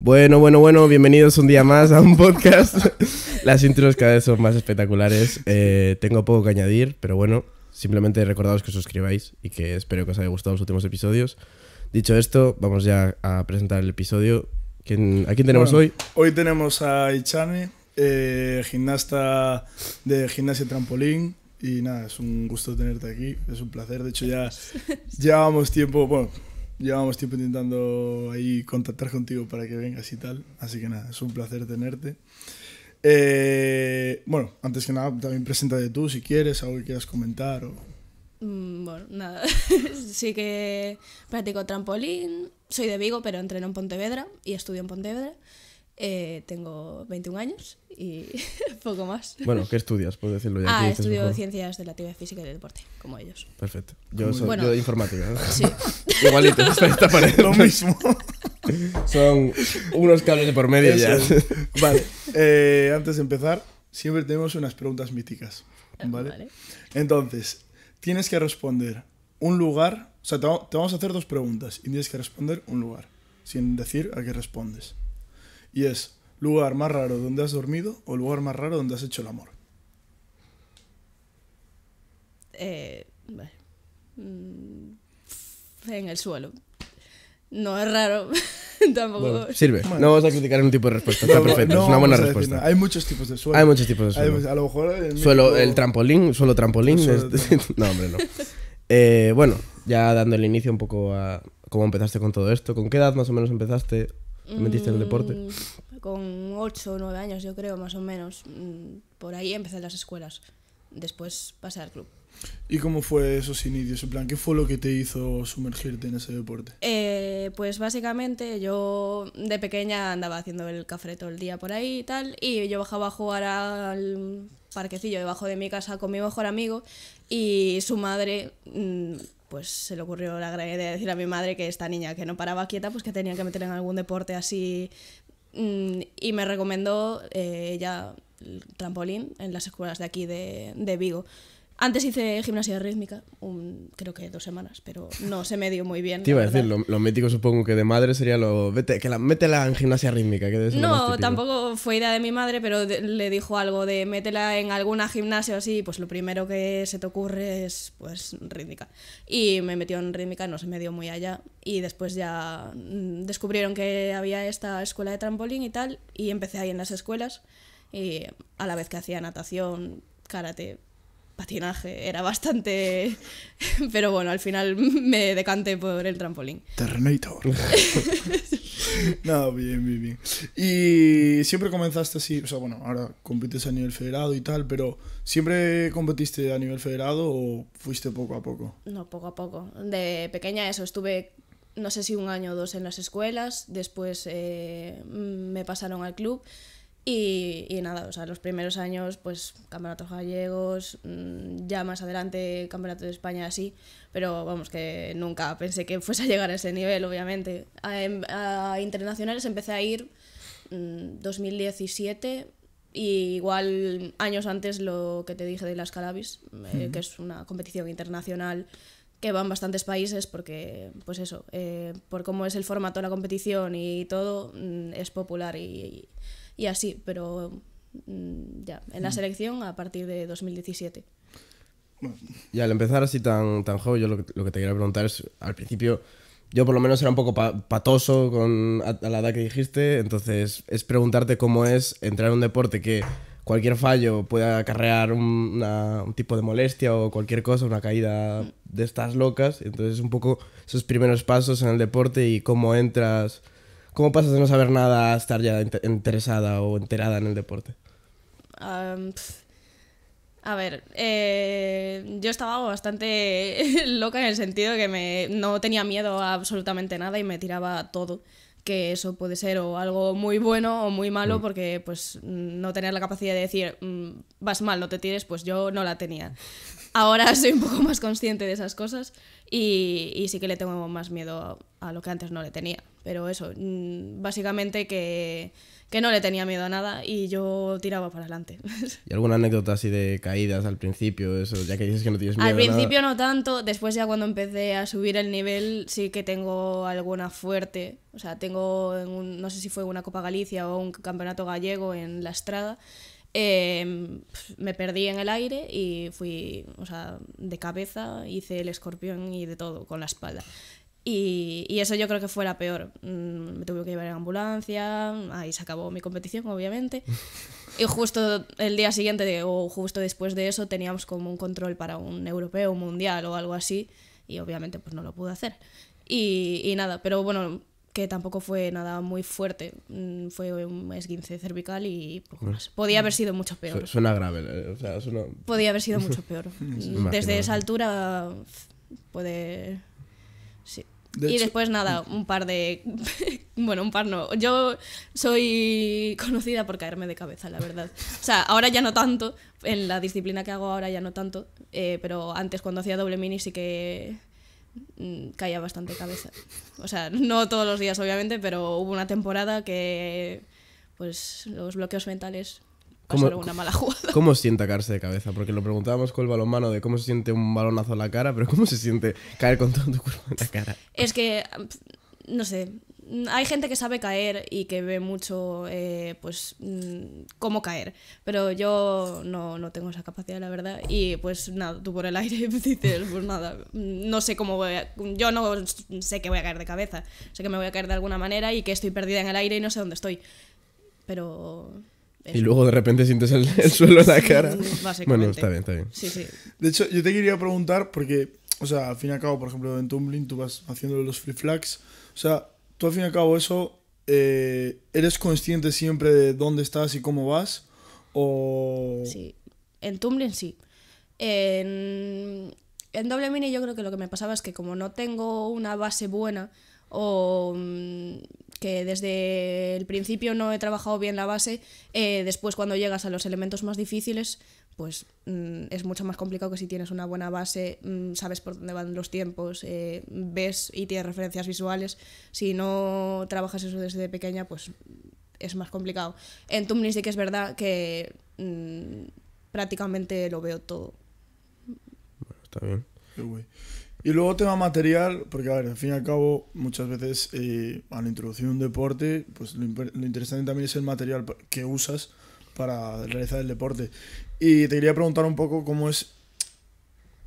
Bueno, bueno, bueno, bienvenidos un día más a un podcast. Las intros cada vez son más espectaculares. Eh, tengo poco que añadir, pero bueno, simplemente recordados que os suscribáis y que espero que os haya gustado los últimos episodios. Dicho esto, vamos ya a presentar el episodio. ¿A quién tenemos hoy? Hoy tenemos a Ichane, eh, gimnasta de gimnasia trampolín. Y nada, es un gusto tenerte aquí, es un placer. De hecho, ya llevamos tiempo, llevamos tiempo intentando ahí contactar contigo para que vengas y tal. Así que nada, es un placer tenerte. Eh, bueno, antes que nada, también presenta de tú si quieres, algo que quieras comentar. O... Mm, bueno, nada. sí que practico trampolín. Soy de Vigo, pero entreno en Pontevedra y estudio en Pontevedra. Eh, tengo 21 años y poco más. Bueno, ¿qué estudias? Puedo decirlo ya. Ah, estudio ciencias de la actividad física y del deporte, como ellos. Perfecto. Yo soy de informática. Sí. Igualito, esta pared. Lo mismo. Son unos cables de por medio ya. Vale, eh, antes de empezar, siempre tenemos unas preguntas míticas. ¿vale? Entonces, tienes que responder un lugar. O sea, te vamos a hacer dos preguntas y tienes que responder un lugar, sin decir a qué respondes. Y es lugar más raro donde has dormido o lugar más raro donde has hecho el amor. Eh, mm, En el suelo. No es raro. Tampoco. sirve. No vamos a criticar un tipo de respuesta. Está perfecto. es una buena respuesta. Hay muchos tipos de suelo. Hay muchos tipos de suelo. a lo mejor el suelo, el trampolín, suelo trampolín. Este. no, hombre, no. eh, bueno, ya dando el inicio un poco a cómo empezaste con todo esto. ¿Con qué edad más o menos empezaste? ¿Te metiste en el deporte? Mm, con 8 o 9 años, yo creo, más o menos. Mm, por ahí empecé las escuelas. Después pasé al club. ¿Y cómo fue esos inicios? En plan, ¿qué fue lo que te hizo sumergirte en ese deporte? Eh, pues básicamente yo de pequeña andaba haciendo el café todo el día por ahí y tal, y yo bajaba a jugar al parquecillo debajo de mi casa con mi mejor amigo y su madre mm, pues se le ocurrió la gran de decir a mi madre que esta niña que no paraba quieta, pues que tenía que meter en algún deporte así. Mm, y me recomendó eh, ella el trampolín en las escuelas de aquí de Vigo. Antes hice gimnasia rítmica, un, creo que dos semanas, pero no se me dio muy bien. Te iba a decir, lo, mítico supongo que de madre sería lo. Vete, que la, métela en gimnasia rítmica. Que no, tampoco fue idea de mi madre, pero le dijo algo de métela en alguna gimnasia o así, pues lo primero que se te ocurre es pues rítmica. Y me metió en rítmica, no se me dio muy allá. Y después ya mm, descubrieron que había esta escuela de trampolín y tal, y empecé ahí en las escuelas. Y a la vez que hacía natación, karate, patinaje, era bastante... Pero bueno, al final me decanté por el trampolín. Terminator. no, bien, bien, bien. Y siempre comenzaste así, o sea, bueno, ahora compites a nivel federado y tal, pero ¿siempre competiste a nivel federado o fuiste poco a poco? No, poco a poco. De pequeña eso, estuve no sé si un año o dos en las escuelas, después eh, me pasaron al club y, nada, o sea, los primeros años, pues campeonatos gallegos, mm, ya más adelante campeonato de España, así, pero vamos, que nunca pensé que fuese a llegar a ese nivel, obviamente. A, em, internacionales empecé a ir mm, en 2017 y igual años antes lo que te dije de las Calabis, eh, que es una competición internacional que van bastantes países porque, pues eso, eh, por cómo es el formato de la competición y todo, mm, es popular y y así, pero mm, ya, en la mm. selección a partir de 2017. Y al empezar así tan, tan joven, yo lo que, te quería preguntar es, al principio, yo por lo menos era un poco patoso con, a, la edad que dijiste, entonces es preguntarte cómo es entrar en un deporte que cualquier fallo pueda acarrear un tipo de molestia o cualquier cosa, una caída mm. de estas locas, entonces un poco esos primeros pasos en el deporte y cómo entras ¿Cómo pasas de no saber nada a estar ya interesada o enterada en el deporte? a ver, eh, yo estaba bastante loca en el sentido que me, no tenía miedo a absolutamente nada y me tiraba todo que eso puede ser o algo muy bueno o muy malo mm. porque pues no tener la capacidad de decir mm, vas mal, no te tires, pues yo no la tenía. Ahora soy un poco más consciente de esas cosas y, sí que le tengo más miedo a, lo que antes no le tenía. Pero eso, mm, básicamente que, que, no le tenía miedo a nada y yo tiraba para adelante. ¿Y alguna anécdota así de caídas al principio? Eso, ya que dices que no tienes miedo. Al principio no tanto, después ya cuando empecé a subir el nivel sí que tengo alguna fuerte. O sea, tengo, no sé si fue una Copa Galicia o un campeonato gallego en la Estrada Em, me perdí en el aire y fui, o sea, de cabeza, hice el escorpión y de todo, con la espalda. Y, y, eso yo creo que fue la peor. Mm, me tuve que llevar en ambulancia, ahí se acabó mi competición, obviamente. Y justo el día siguiente, o justo después de eso, teníamos como un control para un europeo, un mundial o algo así. Y obviamente pues no lo pude hacer. Y, y nada, pero bueno, que tampoco fue nada muy fuerte. Mm, fue un esguince cervical y Podía haber sido mucho peor. Suena grave, eh, o sea, suena... Podía haber sido mucho peor. Mm, desde esa altura puede... Sí. y después nada, un par de... bueno, un par no. Yo soy conocida por caerme de cabeza, la verdad. O sea, ahora ya no tanto, en la disciplina que hago ahora ya no tanto, eh, pero antes cuando hacía doble mini sí que Mm, caía bastante cabeza. O sea, no todos los días, obviamente, pero hubo una temporada que pues los bloqueos mentales ¿Cómo, una mala jugada. ¿Cómo sienta caerse de cabeza? Porque lo preguntábamos con el balonmano de cómo se siente un balonazo en la cara, pero ¿cómo se siente caer con todo tu cuerpo en la cara? Es que, no sé, Mm, hay gente que sabe caer y que ve mucho, eh, pues, mm, cómo caer. Pero yo no, no, tengo esa capacidad, la verdad. Y pues nada, tú por el aire dices, pues nada, mm, no sé cómo voy a, Yo no sé que voy a caer de cabeza. Sé que me voy a caer de alguna manera y que estoy perdida en el aire y no sé dónde estoy. Pero... Y luego de repente sientes el, suelo en la cara. Bueno, está bien, está bien. Sí, sí. De hecho, yo te quería preguntar, porque, o sea, al fin y al cabo, por ejemplo, en Tumbling tú vas haciendo los free flags. O sea, tú al fin y al cabo eso, eh, ¿eres consciente siempre de dónde estás y cómo vas? O... Sí, en Tumblr sí. En, Doble Mini yo creo que lo que me pasaba es que como no tengo una base buena o mm, que desde el principio no he trabajado bien la base, eh, después cuando llegas a los elementos más difíciles pues mm, es mucho más complicado que si tienes una buena base, mm, sabes por dónde van los tiempos, eh, ves y tienes referencias visuales. Si no trabajas eso desde pequeña, pues es más complicado. En Tumblr sí que es verdad que mm, prácticamente lo veo todo. está bien. Y luego tema material, porque a ver, al fin y al cabo, muchas veces eh, al introducir un deporte, pues lo, lo, interesante también es el material que usas para realizar el deporte. Y te quería preguntar un poco cómo es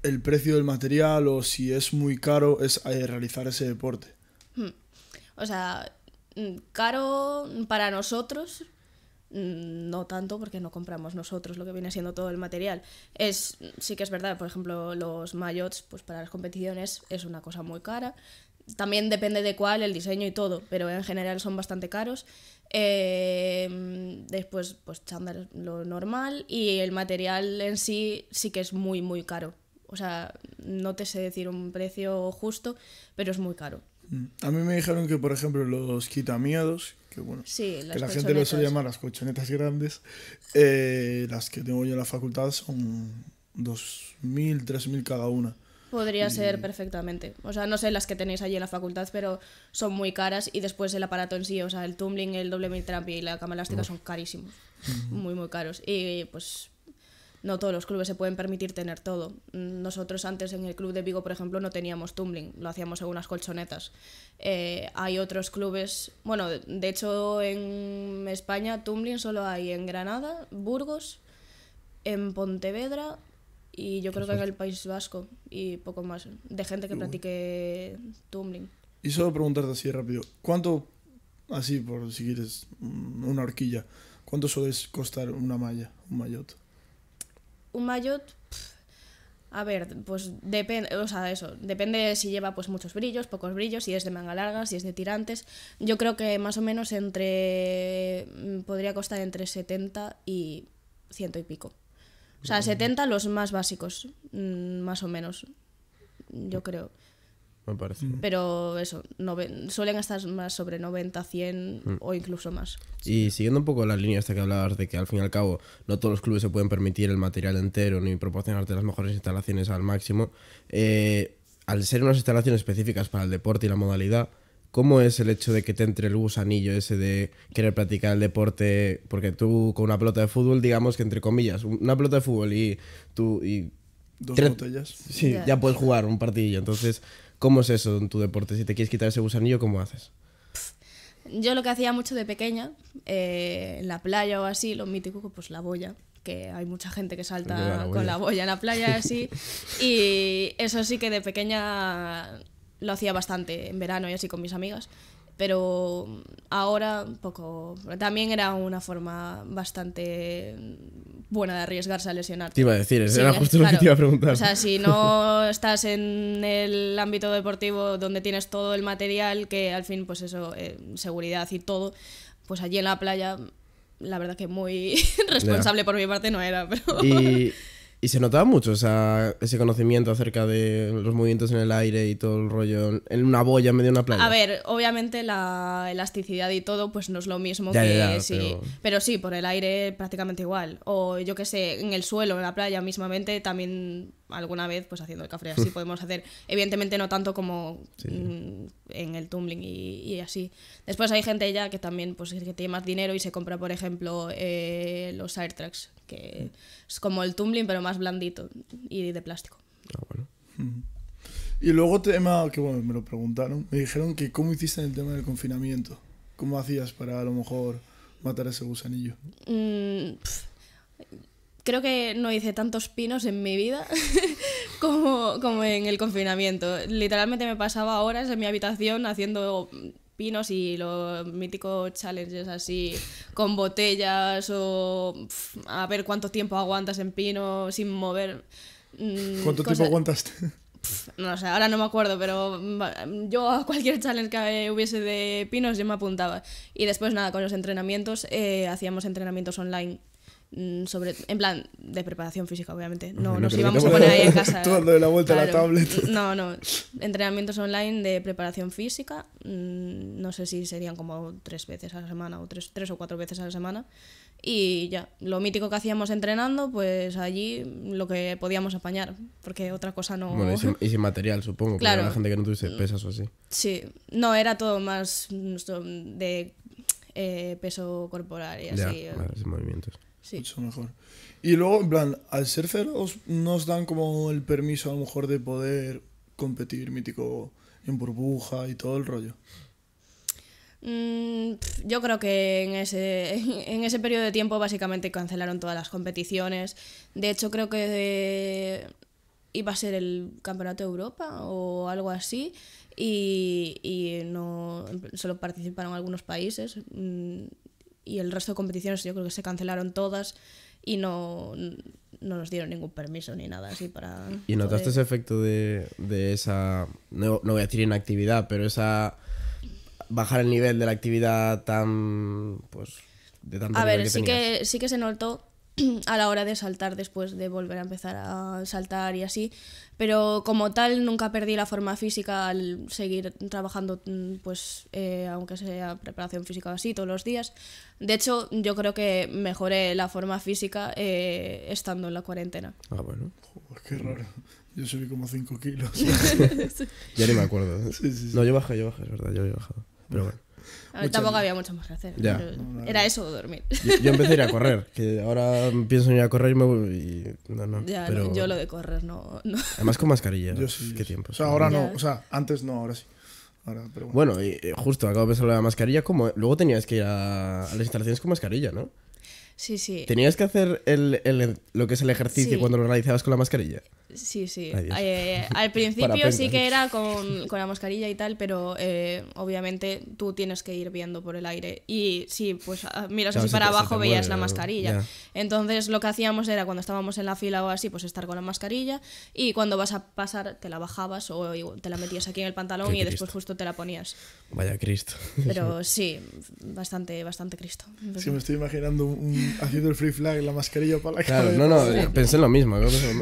el precio del material o si es muy caro es eh, realizar ese deporte. Hmm. O sea, mm, caro para nosotros, mm, no tanto porque no compramos nosotros lo que viene siendo todo el material. Es sí que es verdad, por ejemplo, los maillots pues para las competiciones es una cosa muy cara. También depende de cuál, el diseño y todo, pero en general son bastante caros. Em, después, pues chándal, lo normal. Y el material en sí sí que es muy, muy caro. O sea, no te sé decir un precio justo, pero es muy caro. Mm. A mí me dijeron que, por ejemplo, los quitamiados, que bueno, que la gente lo suele llamar las colchonetas grandes, eh, las que tengo yo en la facultad son 2.000, 3.000 cada una. Podría ser perfectamente. O sea, no sé las que tenéis allí en la facultad, pero son muy caras y después el aparato en sí, o sea, el tumbling, el doble tramp y la cama elástica son carísimos. Muy, muy caros. Y pues no todos los clubes se pueden permitir tener todo. Nosotros antes en el club de Vigo, por ejemplo, no teníamos tumbling, lo hacíamos en unas colchonetas. Eh, hay otros clubes, bueno, de hecho en España tumbling solo hay en Granada, Burgos, en Pontevedra, y yo creo que en el País Vasco y poco más, de gente que practique tumbling. Y solo preguntarte así rápido, ¿cuánto, así por si quieres, mm, una horquilla, cuánto suele costar una malla, un mayot? Un mayot, a ver, pues depende, o sea, eso, depende si lleva pues muchos brillos, pocos brillos, si es de manga larga, si es de tirantes. Yo creo que más o menos entre, mm, podría costar entre 70 y ciento y pico. O sea, 70 los más básicos, mm, más o menos, yo creo. Me parece. Pero eso, suelen estar más sobre 90, 100 mm. o incluso más. Y siguiendo un poco la línea esta que hablabas de que al fin y al cabo no todos los clubes se pueden permitir el material entero ni proporcionarte las mejores instalaciones al máximo, eh, al ser unas instalaciones específicas para el deporte y la modalidad, ¿Cómo es el hecho de que te entre el gusanillo ese de querer practicar el deporte? Porque tú con una pelota de fútbol, digamos que entre comillas, una pelota de fútbol y tú y... Dos botellas. Sí, ya puedes jugar un partidillo. Entonces, ¿cómo es eso en tu deporte? Si te quieres quitar ese gusanillo, ¿cómo haces? Yo lo que hacía mucho de pequeña, eh, en la playa o así, lo mítico, pues la boya que hay mucha gente que salta con la boya en la playa así y eso sí que de pequeña lo hacía bastante en verano y así con mis amigas, pero ahora un poco... También era una forma bastante buena de arriesgarse a lesionarte. Te iba a decir, era justo lo que te iba a preguntar. O sea, si no estás en el ámbito deportivo donde tienes todo el material, que al fin, pues eso, eh, seguridad y todo, pues allí en la playa la verdad que muy responsable por mi parte no era. Pero... Y se notaba mucho ese conocimiento acerca de los movimientos en el aire y todo el rollo en una boya en medio de una playa. A ver, obviamente la elasticidad y todo pues no es lo mismo que si. Pero... sí, por el aire prácticamente igual. O yo qué sé, en el suelo, en la playa mismamente también alguna vez pues haciendo el café así podemos hacer evidentemente no tanto como mm, en el tumbling y, así después hay gente ya que también pues que tiene más dinero y se compra por ejemplo eh, los airtracks que mm. es como el tumbling pero más blandito y de plástico ah, y luego tema que bueno me lo preguntaron me dijeron que cómo hiciste en el tema del confinamiento cómo hacías para a lo mejor matar ese gusanillo mm, creo que no hice tantos pinos en mi vida como, en el confinamiento. Literalmente me pasaba horas en mi habitación haciendo pinos y los míticos challenges así con botellas o a ver cuánto tiempo aguantas en pino sin mover. Mm, ¿Cuánto tiempo aguantaste? no sé, ahora no me acuerdo, pero yo a cualquier challenge que hubiese de pinos yo me apuntaba. Y después nada, con los entrenamientos eh, hacíamos entrenamientos online Mm, sobre en plan de preparación física obviamente no, nos íbamos a poner ahí en casa la vuelta a la mm, no no entrenamientos online de preparación física mm, no sé si serían como tres veces a la semana o tres, tres o cuatro veces a la semana y ya lo mítico que hacíamos entrenando pues allí lo que podíamos apañar porque otra cosa no bueno y sin, material supongo claro la gente que no tuviese pesas o así sí no era todo más de eh, peso corporal y así ya, movimientos mucho mejor. Y luego, en plan, al ser ceros nos dan como el permiso a lo mejor de poder competir mítico en burbuja y todo el rollo. Mm, yo creo que en ese, en ese periodo de tiempo básicamente cancelaron todas las competiciones. De hecho, creo que eh, iba a ser el Campeonato de Europa o algo así. Y, no solo participaron algunos países. Mm, y el resto de competiciones yo creo que se cancelaron todas y no, nos dieron ningún permiso ni nada así para... ¿Y notaste ese efecto de, esa, no, voy a decir inactividad, pero esa bajar el nivel de la actividad tan... pues de tanto A ver, que, sí que se notó a la hora de saltar después de volver a empezar a saltar y así. Pero como tal nunca perdí la forma física al seguir trabajando, mm, pues eh, aunque sea preparación física o así, todos los días. De hecho, yo creo que mejoré la forma física eh, estando en la cuarentena. Ah, bueno. qué raro. Yo subí como 5 kilos. ya ni me acuerdo. ¿eh? Sí, sí, No, yo bajé, yo bajé, es verdad, yo he bajado. Pero bueno tampoco había mucho más que hacer. era eso dormir. Yo, empecé a ir a correr, que ahora pienso en ir a correr y me voy. No, no. Ya, yo lo de correr no. Además con mascarilla. Yo sí, Qué tiempo. O sea, ahora no. O sea, antes no, ahora sí. bueno. y, eh, justo acabo de pensar la mascarilla, como luego tenías que ir a, las instalaciones con mascarilla, ¿no? Sí, sí. ¿Tenías que hacer el, lo que es el ejercicio cuando lo realizabas con la mascarilla? Sí, sí. al principio sí que era con, la mascarilla y tal, pero eh, obviamente tú tienes que ir viendo por el aire. Y sí, pues miras así para abajo, veías la mascarilla. Entonces lo que hacíamos era cuando estábamos en la fila o así, pues estar con la mascarilla. Y cuando vas a pasar, te la bajabas o te la metías aquí en el pantalón y después justo te la ponías. Vaya Cristo. Pero sí, bastante, bastante Cristo. Sí, me estoy imaginando un haciendo el free flag, la mascarilla para la cara. Claro, no, no, eh, pensé lo mismo.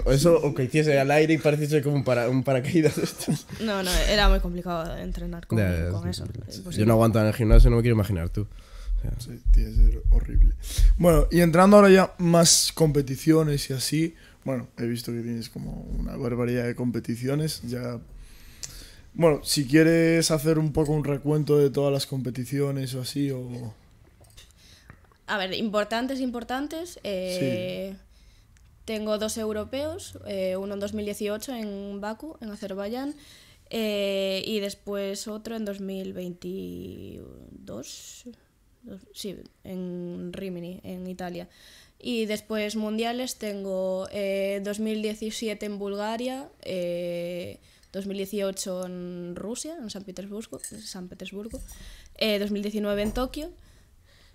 Eso o que hiciese al aire y pareciese como un, para, un paracaídas. No, no, era muy complicado entrenar con, eso. Yo no aguanto en el gimnasio, no me quiero imaginar tú. Sí, tiene que ser horrible. Bueno, y entrando ahora ya más competiciones y así. Bueno, he visto que tienes como una barbaridad de competiciones. Ya bueno, si quieres hacer un poco un recuento de todas las competiciones o así, o a ver, importantes, importantes. Eh, tengo dos europeos, eh, uno en 2018 en Baku en Azerbaiyán, eh, y después otro en 2022, sí, en Rimini, en Italia. Y después mundiales tengo 2017 en Bulgaria, 2018 en Rusia, en San Petersburgo, San Petersburgo 2019 en Tokio.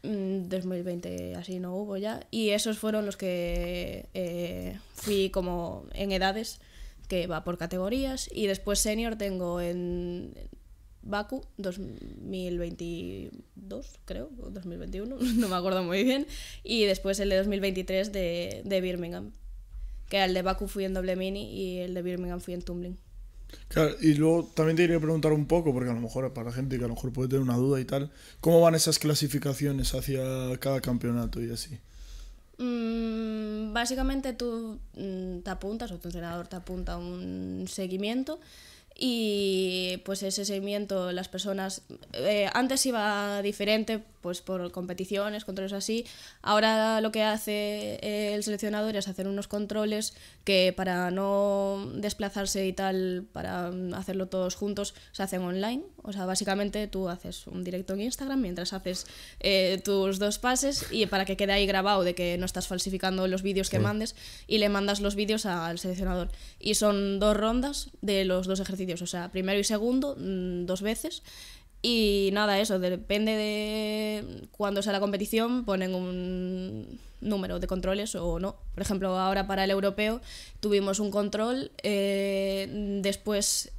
2020 mm, así no hubo ya. Y esos fueron los que eh, fui como en edades, que va por categorías. Y después senior tengo en Baku 2022, creo, 2021, no me acuerdo muy bien. Y después el de 2023 de, de Birmingham. Que el de Baku fui en doble mini y el de Birmingham fui en tumbling y luego también te quería preguntar un poco, porque a lo mejor para la gente que a lo mejor puede tener una duda y tal, ¿cómo van esas clasificaciones hacia cada campeonato y así? Mm, básicamente tú mm, te apuntas o tu entrenador te apunta un seguimiento y pues ese seguimiento las personas eh, antes iba diferente pues por competiciones controles así ahora lo que hace el seleccionador es hacer unos controles que para no desplazarse y tal para hacerlo todos juntos se hacen online o sea básicamente tú haces un directo en Instagram mientras haces eh, tus dos pases y para que quede ahí grabado de que no estás falsificando los vídeos que mandes y le mandas los vídeos al seleccionador y son dos rondas de los dos ejercicios o sea, primero y segundo, mm, dos veces. Y nada, eso, depende de cuándo sea la competición, ponen un número de controles o no. Por ejemplo, ahora para el europeo tuvimos un control, eh, después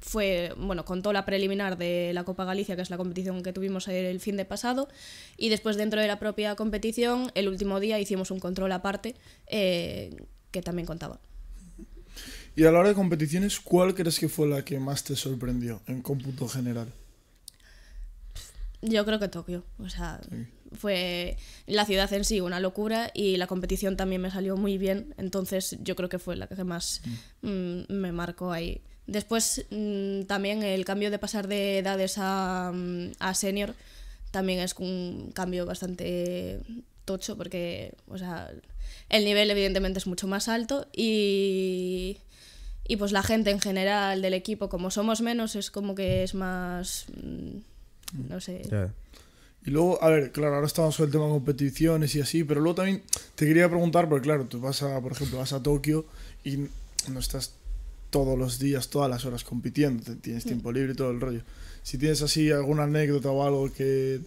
fue, bueno, contó la preliminar de la Copa Galicia, que es la competición que tuvimos el fin de pasado, y después dentro de la propia competición, el último día hicimos un control aparte eh, que también contaba. Y a la hora de competiciones, ¿cuál crees que fue la que más te sorprendió en cómputo general? Yo creo que Tokio. O sea, fue la ciudad en sí una locura y la competición también me salió muy bien. Entonces, yo creo que fue la que más mm. Mm, me marcó ahí. Después, mm, también el cambio de pasar de edades a, a senior también es un cambio bastante tocho porque, o sea, el nivel evidentemente es mucho más alto y y pues la gente en general del equipo, como somos menos, es como que es más... Mm, no sé. Y luego, a ver, claro, ahora estamos sobre el tema de competiciones y así, pero luego también te quería preguntar, porque claro, tú vas a, por ejemplo, vas a Tokio y no estás todos los días, todas las horas compitiendo, tienes mm. tiempo libre y todo el rollo si tienes así alguna anécdota o algo que,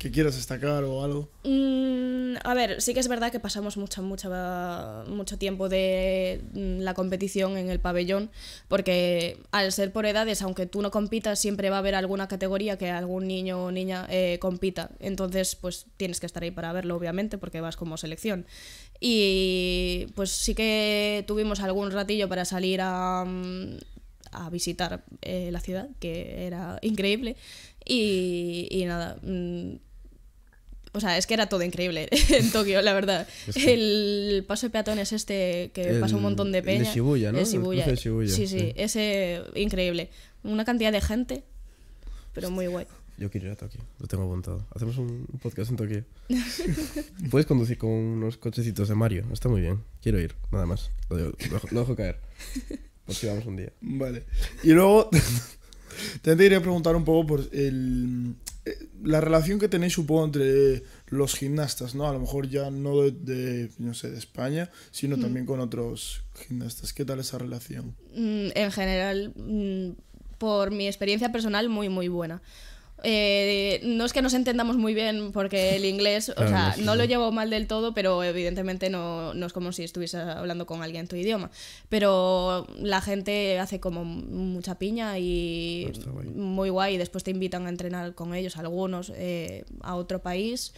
quieras destacar o algo. Mm, a ver, sí que es verdad que pasamos mucha, mucha, mucho tiempo de mm, la competición en el pabellón, porque al ser por edades, aunque tú no compitas, siempre va a haber alguna categoría que algún niño o niña eh, compita. Entonces, pues tienes que estar ahí para verlo, obviamente, porque vas como selección. Y pues sí que tuvimos algún ratillo para salir a... Mm, a visitar eh, la ciudad, que era increíble. Y, y nada, mm, o sea, es que era todo increíble en Tokio, la verdad. el paso de peatones este que pasa un montón de peña. El de Shibuya, ¿no? Sí, sí, ese increíble. Una cantidad de gente, pero muy guay. Yo quiero ir a Tokio, lo tengo apuntado. Hacemos un podcast en Tokio. Puedes conducir con unos cochecitos de Mario, está muy bien. Quiero ir, nada más. lo dejo caer. Nos quedamos un día. Vale. Y luego, te te a preguntar un poco por el, eh, la relación que tenéis, supongo, entre los gimnastas, ¿no? A lo mejor ya no de, no sé, de España, sino mm. también con otros gimnastas. ¿Qué tal esa relación? Mm, en general, mm, por mi experiencia personal, muy, muy buena. Eh, no es que nos entendamos muy bien porque el inglés, o sea, no lo llevo mal del todo, pero evidentemente no, es como si estuvieses hablando con alguien tu idioma. Pero la gente hace como mucha piña y ah, muy guay. Y después te invitan a entrenar con ellos, algunos, eh, a otro país.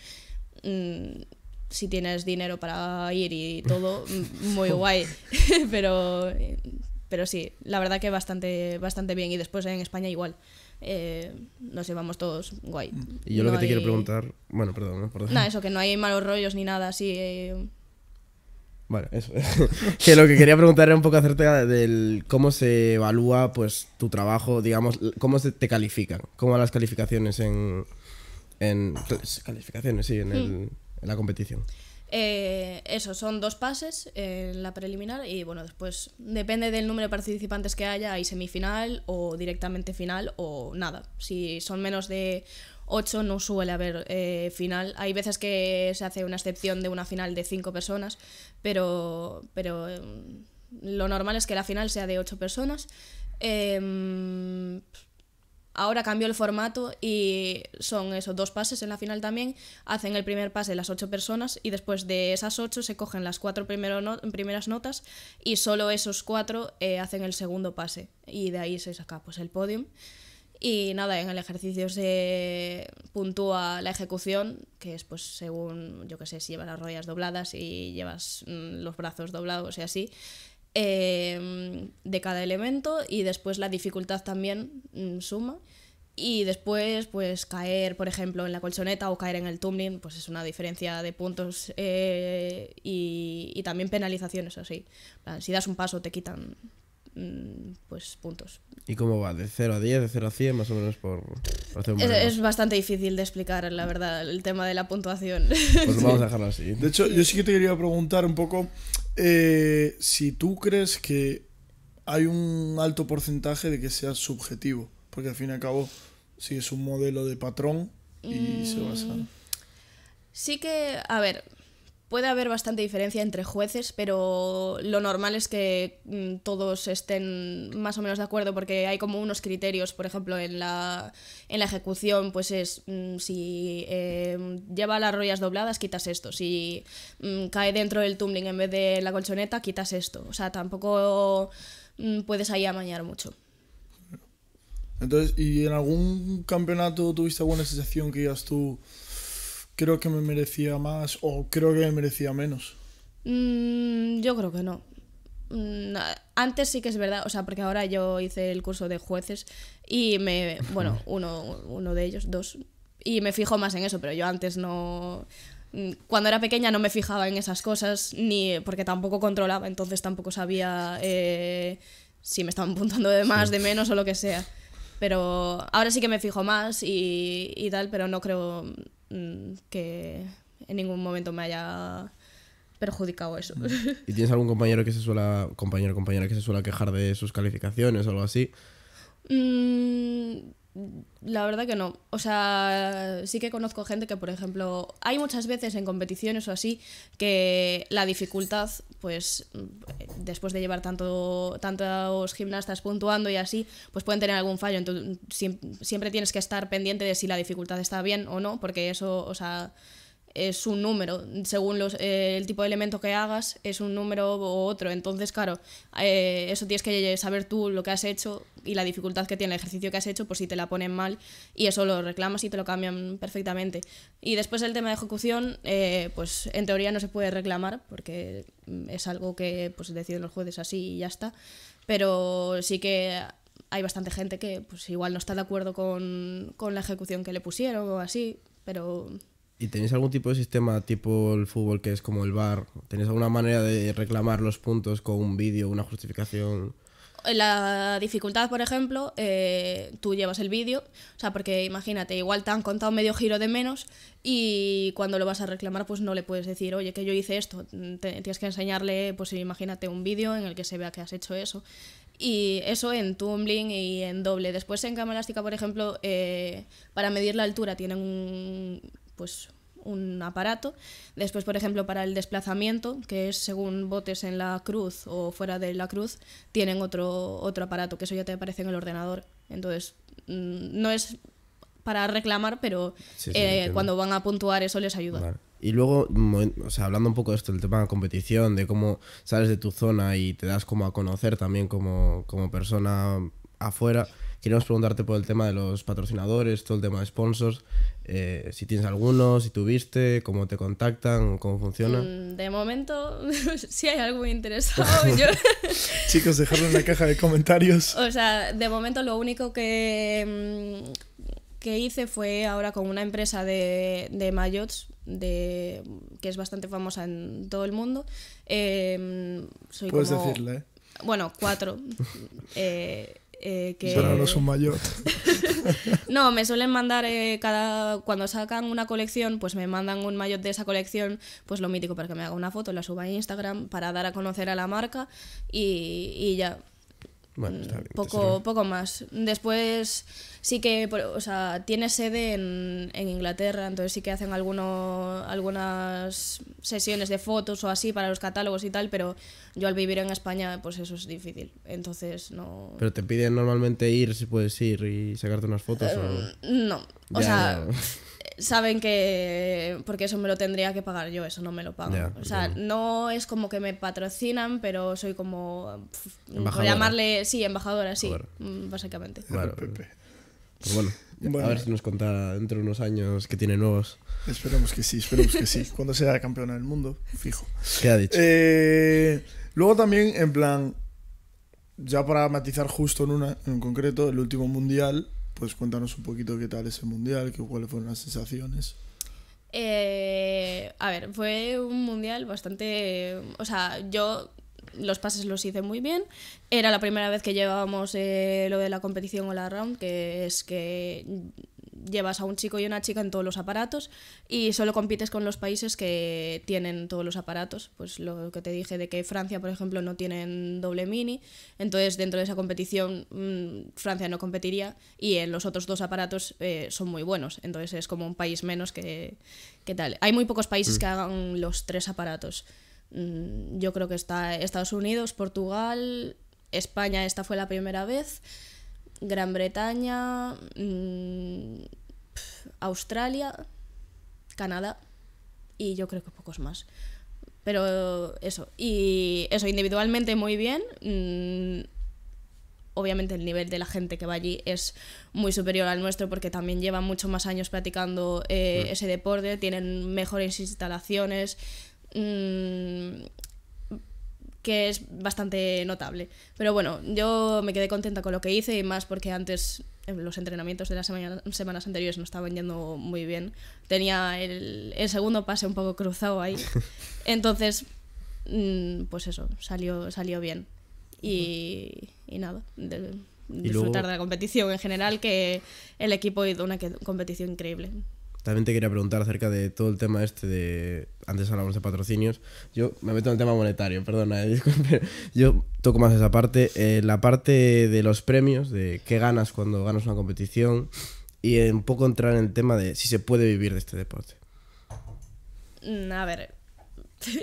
Mm, si tienes dinero para ir y todo, mm, muy guay. pero, eh, pero sí, la verdad que bastante, bastante bien. Y después en España igual eh, nos llevamos todos guay. Y yo lo que te quiero preguntar, bueno, perdón, eso, que no hay malos rollos ni nada así. Eh. Bueno, eso. que lo que quería preguntar era un poco acerca del cómo se evalúa pues tu trabajo, digamos, cómo se te califican, cómo las calificaciones en, calificaciones, sí, en, hmm. en la competición. Eh, eso, son dos pases en eh, la preliminar y bueno, después depende del número de participantes que haya, hay semifinal o directamente final o nada. Si son menos de ocho no suele haber eh, final. Hay veces que se hace una excepción de una final de cinco personas, pero, pero em, lo normal es que la final sea de ocho personas. Eh, Ahora cambió el formato y son esos dos pases en la final también. Hacen el primer pase las ocho personas y después de esas ocho se cogen las cuatro primeras notas y solo esos cuatro eh, hacen el segundo pase. Y de ahí se saca pues, el podium. Y nada, en el ejercicio se puntúa la ejecución, que es pues según, yo que sé, si llevas las rodillas dobladas y llevas mm, los brazos doblados y así, eh, de cada elemento y después la dificultad también mm, suma y después, pues caer, por ejemplo, en la colchoneta o caer en el tumbling, pues es una diferencia de puntos eh, y, también penalizaciones así. Si das un paso te quitan mm, pues puntos. ¿Y cómo va? ¿De 0 a 10? ¿De 0 a 100? Más o menos por... es, es, bastante difícil de explicar, la verdad, el tema de la puntuación. Pues vamos a dejarlo así. De hecho, yo sí que te quería preguntar un poco eh, si tú crees que hay un alto porcentaje de que sea subjetivo, porque al fin y al cabo si es un modelo de patrón y se mm. basa. Sí que, a ver, puede haber bastante diferencia entre jueces, pero lo normal es que mm, todos estén más o menos de acuerdo porque hay como unos criterios, por ejemplo, en la, en la ejecución, pues es mm, si em, lleva las rollas dobladas, quitas esto, si cae dentro del tumbling en vez de la colchoneta, quitas esto, o sea, tampoco puedes ahí amañar mucho. Entonces, ¿y en algún campeonato tuviste alguna sensación que digas tú, creo que me merecía más o creo que me merecía menos? Mm, yo creo que no. Mm, antes sí que es verdad, o sea, porque ahora yo hice el curso de jueces y me, bueno, uno, de ellos, dos, y me fijo más en eso, pero yo antes no mm, cuando era pequeña no me fijaba en esas cosas, ni porque tampoco controlaba, entonces tampoco sabía eh, si me estaban apuntando de más, de menos o lo que sea. Pero ahora sí que me fijo más y, tal, pero no creo mm, que en ningún momento me haya perjudicado eso. ¿Y tienes algún compañero que se suela, compañero, compañera que se suela quejar de sus calificaciones o algo así? Mmm... La verdad que no. O sea, sí que conozco gente que, por ejemplo, hay muchas veces en competiciones o así que la dificultad, pues después de llevar tanto, tantos gimnastas puntuando y así, pues pueden tener algún fallo. Entonces, siempre tienes que estar pendiente de si la dificultad está bien o no, porque eso, o sea, es un número, según eh, el tipo de elemento que hagas, es un número u otro. Entonces, claro, eh, eso tienes que saber tú lo que has hecho y la dificultad que tiene el ejercicio que has hecho, pues si te la ponen mal y eso lo reclamas y te lo cambian perfectamente. Y después el tema de ejecución, eh, pues en teoría no se puede reclamar porque es algo que pues deciden los jueces así y ya está. Pero sí que hay bastante gente que pues igual no está de acuerdo con, con la ejecución que le pusieron o así, pero ¿Y tenéis algún tipo de sistema tipo el fútbol que es como el bar? ¿Tenéis alguna manera de reclamar los puntos con un vídeo, una justificación? En eh, La dificultad, por ejemplo, eh, tú llevas el vídeo, o sea, porque imagínate, igual te han contado medio giro de menos y cuando lo vas a reclamar, pues no le puedes decir, oye, que yo hice esto. tienes que enseñarle, pues imagínate un vídeo en el que se vea que has hecho eso. Y eso en tumbling y en doble. Después en cama elástica, por ejemplo, eh, para medir la altura tienen un pues un aparato. Después, por ejemplo, para el desplazamiento, que es según botes en la cruz o fuera de la cruz, tienen otro, otro aparato, que eso ya te aparece en el ordenador. Entonces, mm, no es para reclamar, pero eh, cuando van a puntuar eso les ayuda. Y luego, o hablando un poco de esto, el tema de competición, de cómo sales de tu zona y te das como a conocer también como, como persona afuera queremos preguntarte por el tema de los patrocinadores, todo el tema de sponsors, eh, si tienes alguno, si tuviste, cómo te contactan, cómo funciona. Mm, de momento, si hay algo interesado, yo... Chicos, dejadlo en la caja de comentarios. O sea, de momento lo único que... Mm, que hice fue ahora con una empresa de, de mayots de, que es bastante famosa en todo el mundo. Em, eh, Puedes decirle Bueno, cuatro. eh, eh, que... un mayor. no, me suelen mandar eh, cada cuando sacan una colección, pues me mandan un mayot de esa colección, pues lo mítico para que me haga una foto, la suba a Instagram para dar a conocer a la marca y, y ya. Mm, poco, poco más. Después sí que, o sea, tiene sede en, Inglaterra, entonces sí que hacen algunas sesiones de fotos o así para los catálogos y tal, pero yo al vivir en España, pues eso es difícil. Entonces no... Pero te piden normalmente ir, si puedes ir y sacarte unas fotos. o... Eh, no, o sea saben que. Porque eso me lo tendría que pagar yo, eso no me lo pago. o sea, no es como que me patrocinan, pero soy como. llamarle. Sí, embajadora, sí, mm, básicamente. Pepe. Pues bueno, a ver si nos contará dentro unos años que tiene nuevos. Esperemos que sí, esperemos que sí. Cuando sea campeona del mundo, fijo. ¿Qué ha dicho? Eh, luego también, en plan, ya para matizar justo en una en concreto, el último mundial, pues cuéntanos un poquito qué tal ese mundial, cuáles fueron las sensaciones. Eh, a ver, fue un mundial bastante. O sea, yo los pases los hice muy bien. Era la primera vez que llevábamos eh, lo de la competición o la round, que es que llevas a un chico y una chica en todos los aparatos y solo compites con los países que tienen todos los aparatos. Pues lo que te dije de que Francia, por ejemplo, no tienen doble mini, entonces dentro de esa competición mm, Francia no competiría y en los otros dos aparatos eh, son muy buenos, entonces es como un país menos que, tal. Hay muy pocos países mm. que hagan los tres aparatos. Mm, yo creo que está Estados Unidos, Portugal, España, esta fue la primera vez. Gran Bretaña, mm, Australia, Canadá y yo creo que pocos más. Pero eso, y eso individualmente muy bien. Mm, obviamente el nivel de la gente que va allí es muy superior al nuestro porque también llevan muchos más años practicando eh, mm. ese deporte, tienen mejores instalaciones, que es bastante notable. Pero bueno, yo me quedé contenta con lo que hice y más porque antes los entrenamientos de las semanas anteriores no estaban yendo muy bien. Tenía el, segundo pase un poco cruzado ahí. Entonces, mm, pues eso, salió, salió bien. Y, nada, disfrutar de la competición en general, que el equipo hizo una competición increíble. También te quería preguntar acerca de todo el tema este de... Antes hablamos de patrocinios. Yo me meto en el tema monetario, perdona, eh, disculpe. Yo toco más esa parte. Eh, la parte de los premios, de qué ganas cuando ganas una competición y un poco entrar en el tema de si se puede vivir de este deporte. Mm, a ver,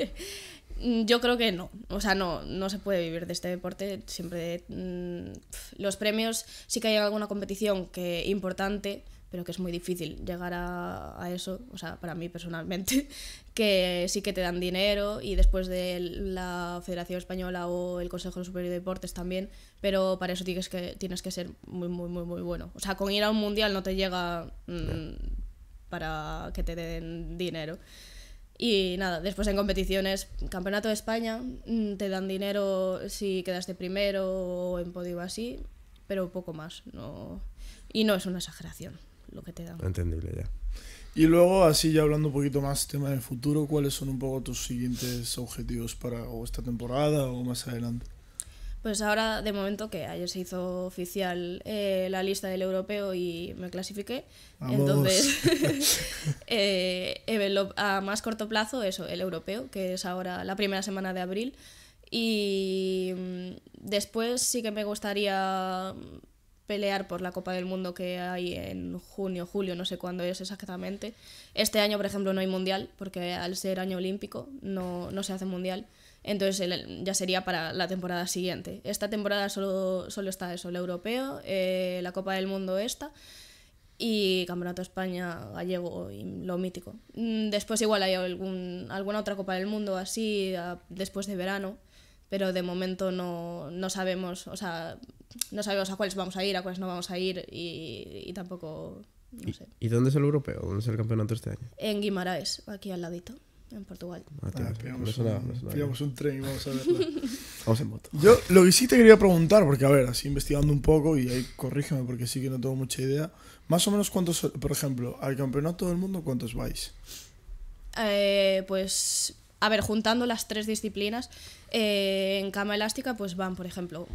yo creo que no. O sea, no, no se puede vivir de este deporte. Siempre mm, los premios sí que hay alguna competición que importante pero que es muy difícil llegar a, a, eso, o sea, para mí personalmente, que sí que te dan dinero y después de la Federación Española o el Consejo Superior de Deportes también, pero para eso tienes que, tienes que ser muy, muy, muy, muy bueno. O sea, con ir a un mundial no te llega mm, para que te den dinero. Y nada, después en competiciones, Campeonato de España, mm, te dan dinero si quedaste primero o en podio así, pero poco más, no... Y no es una exageración lo que te da Entendible ya. Y luego, así ya hablando un poquito más tema del futuro, ¿cuáles son un poco tus siguientes objetivos para esta temporada o más adelante? Pues ahora, de momento, que ayer se hizo oficial eh, la lista del europeo y me clasifiqué. Entonces, eh, a más corto plazo, eso, el europeo, que es ahora la primera semana de abril. Y mm, después sí que me gustaría pelear por la Copa del Mundo que hay en junio, julio, no sé cuándo es exactamente. Este año, por ejemplo, no hay mundial, porque al ser año olímpico no, no se hace mundial. Entonces ya sería para la temporada siguiente. Esta temporada solo, solo está eso, el europeo, eh, la Copa del Mundo esta y Campeonato España gallego y lo mítico. Mm, después igual hay algún, alguna otra Copa del Mundo así, después de verano, pero de momento no, sabemos, o sea, no sabemos a cuáles vamos a ir, a cuáles no vamos a ir y, tampoco... No sé. ¿Y, dónde es el europeo? ¿Dónde es el campeonato este año? En Guimaraes, aquí al ladito en Portugal. Ah, ah un, tren y vamos a verlo. vamos en moto. Yo lo que sí te quería preguntar, porque a ver, así investigando un poco, y ahí corrígeme porque sí que no tengo mucha idea, más o menos cuántos, por ejemplo, al campeonato del mundo, ¿cuántos vais? Eh, pues, a ver, juntando las tres disciplinas, eh, en cama elástica, pues van, por ejemplo,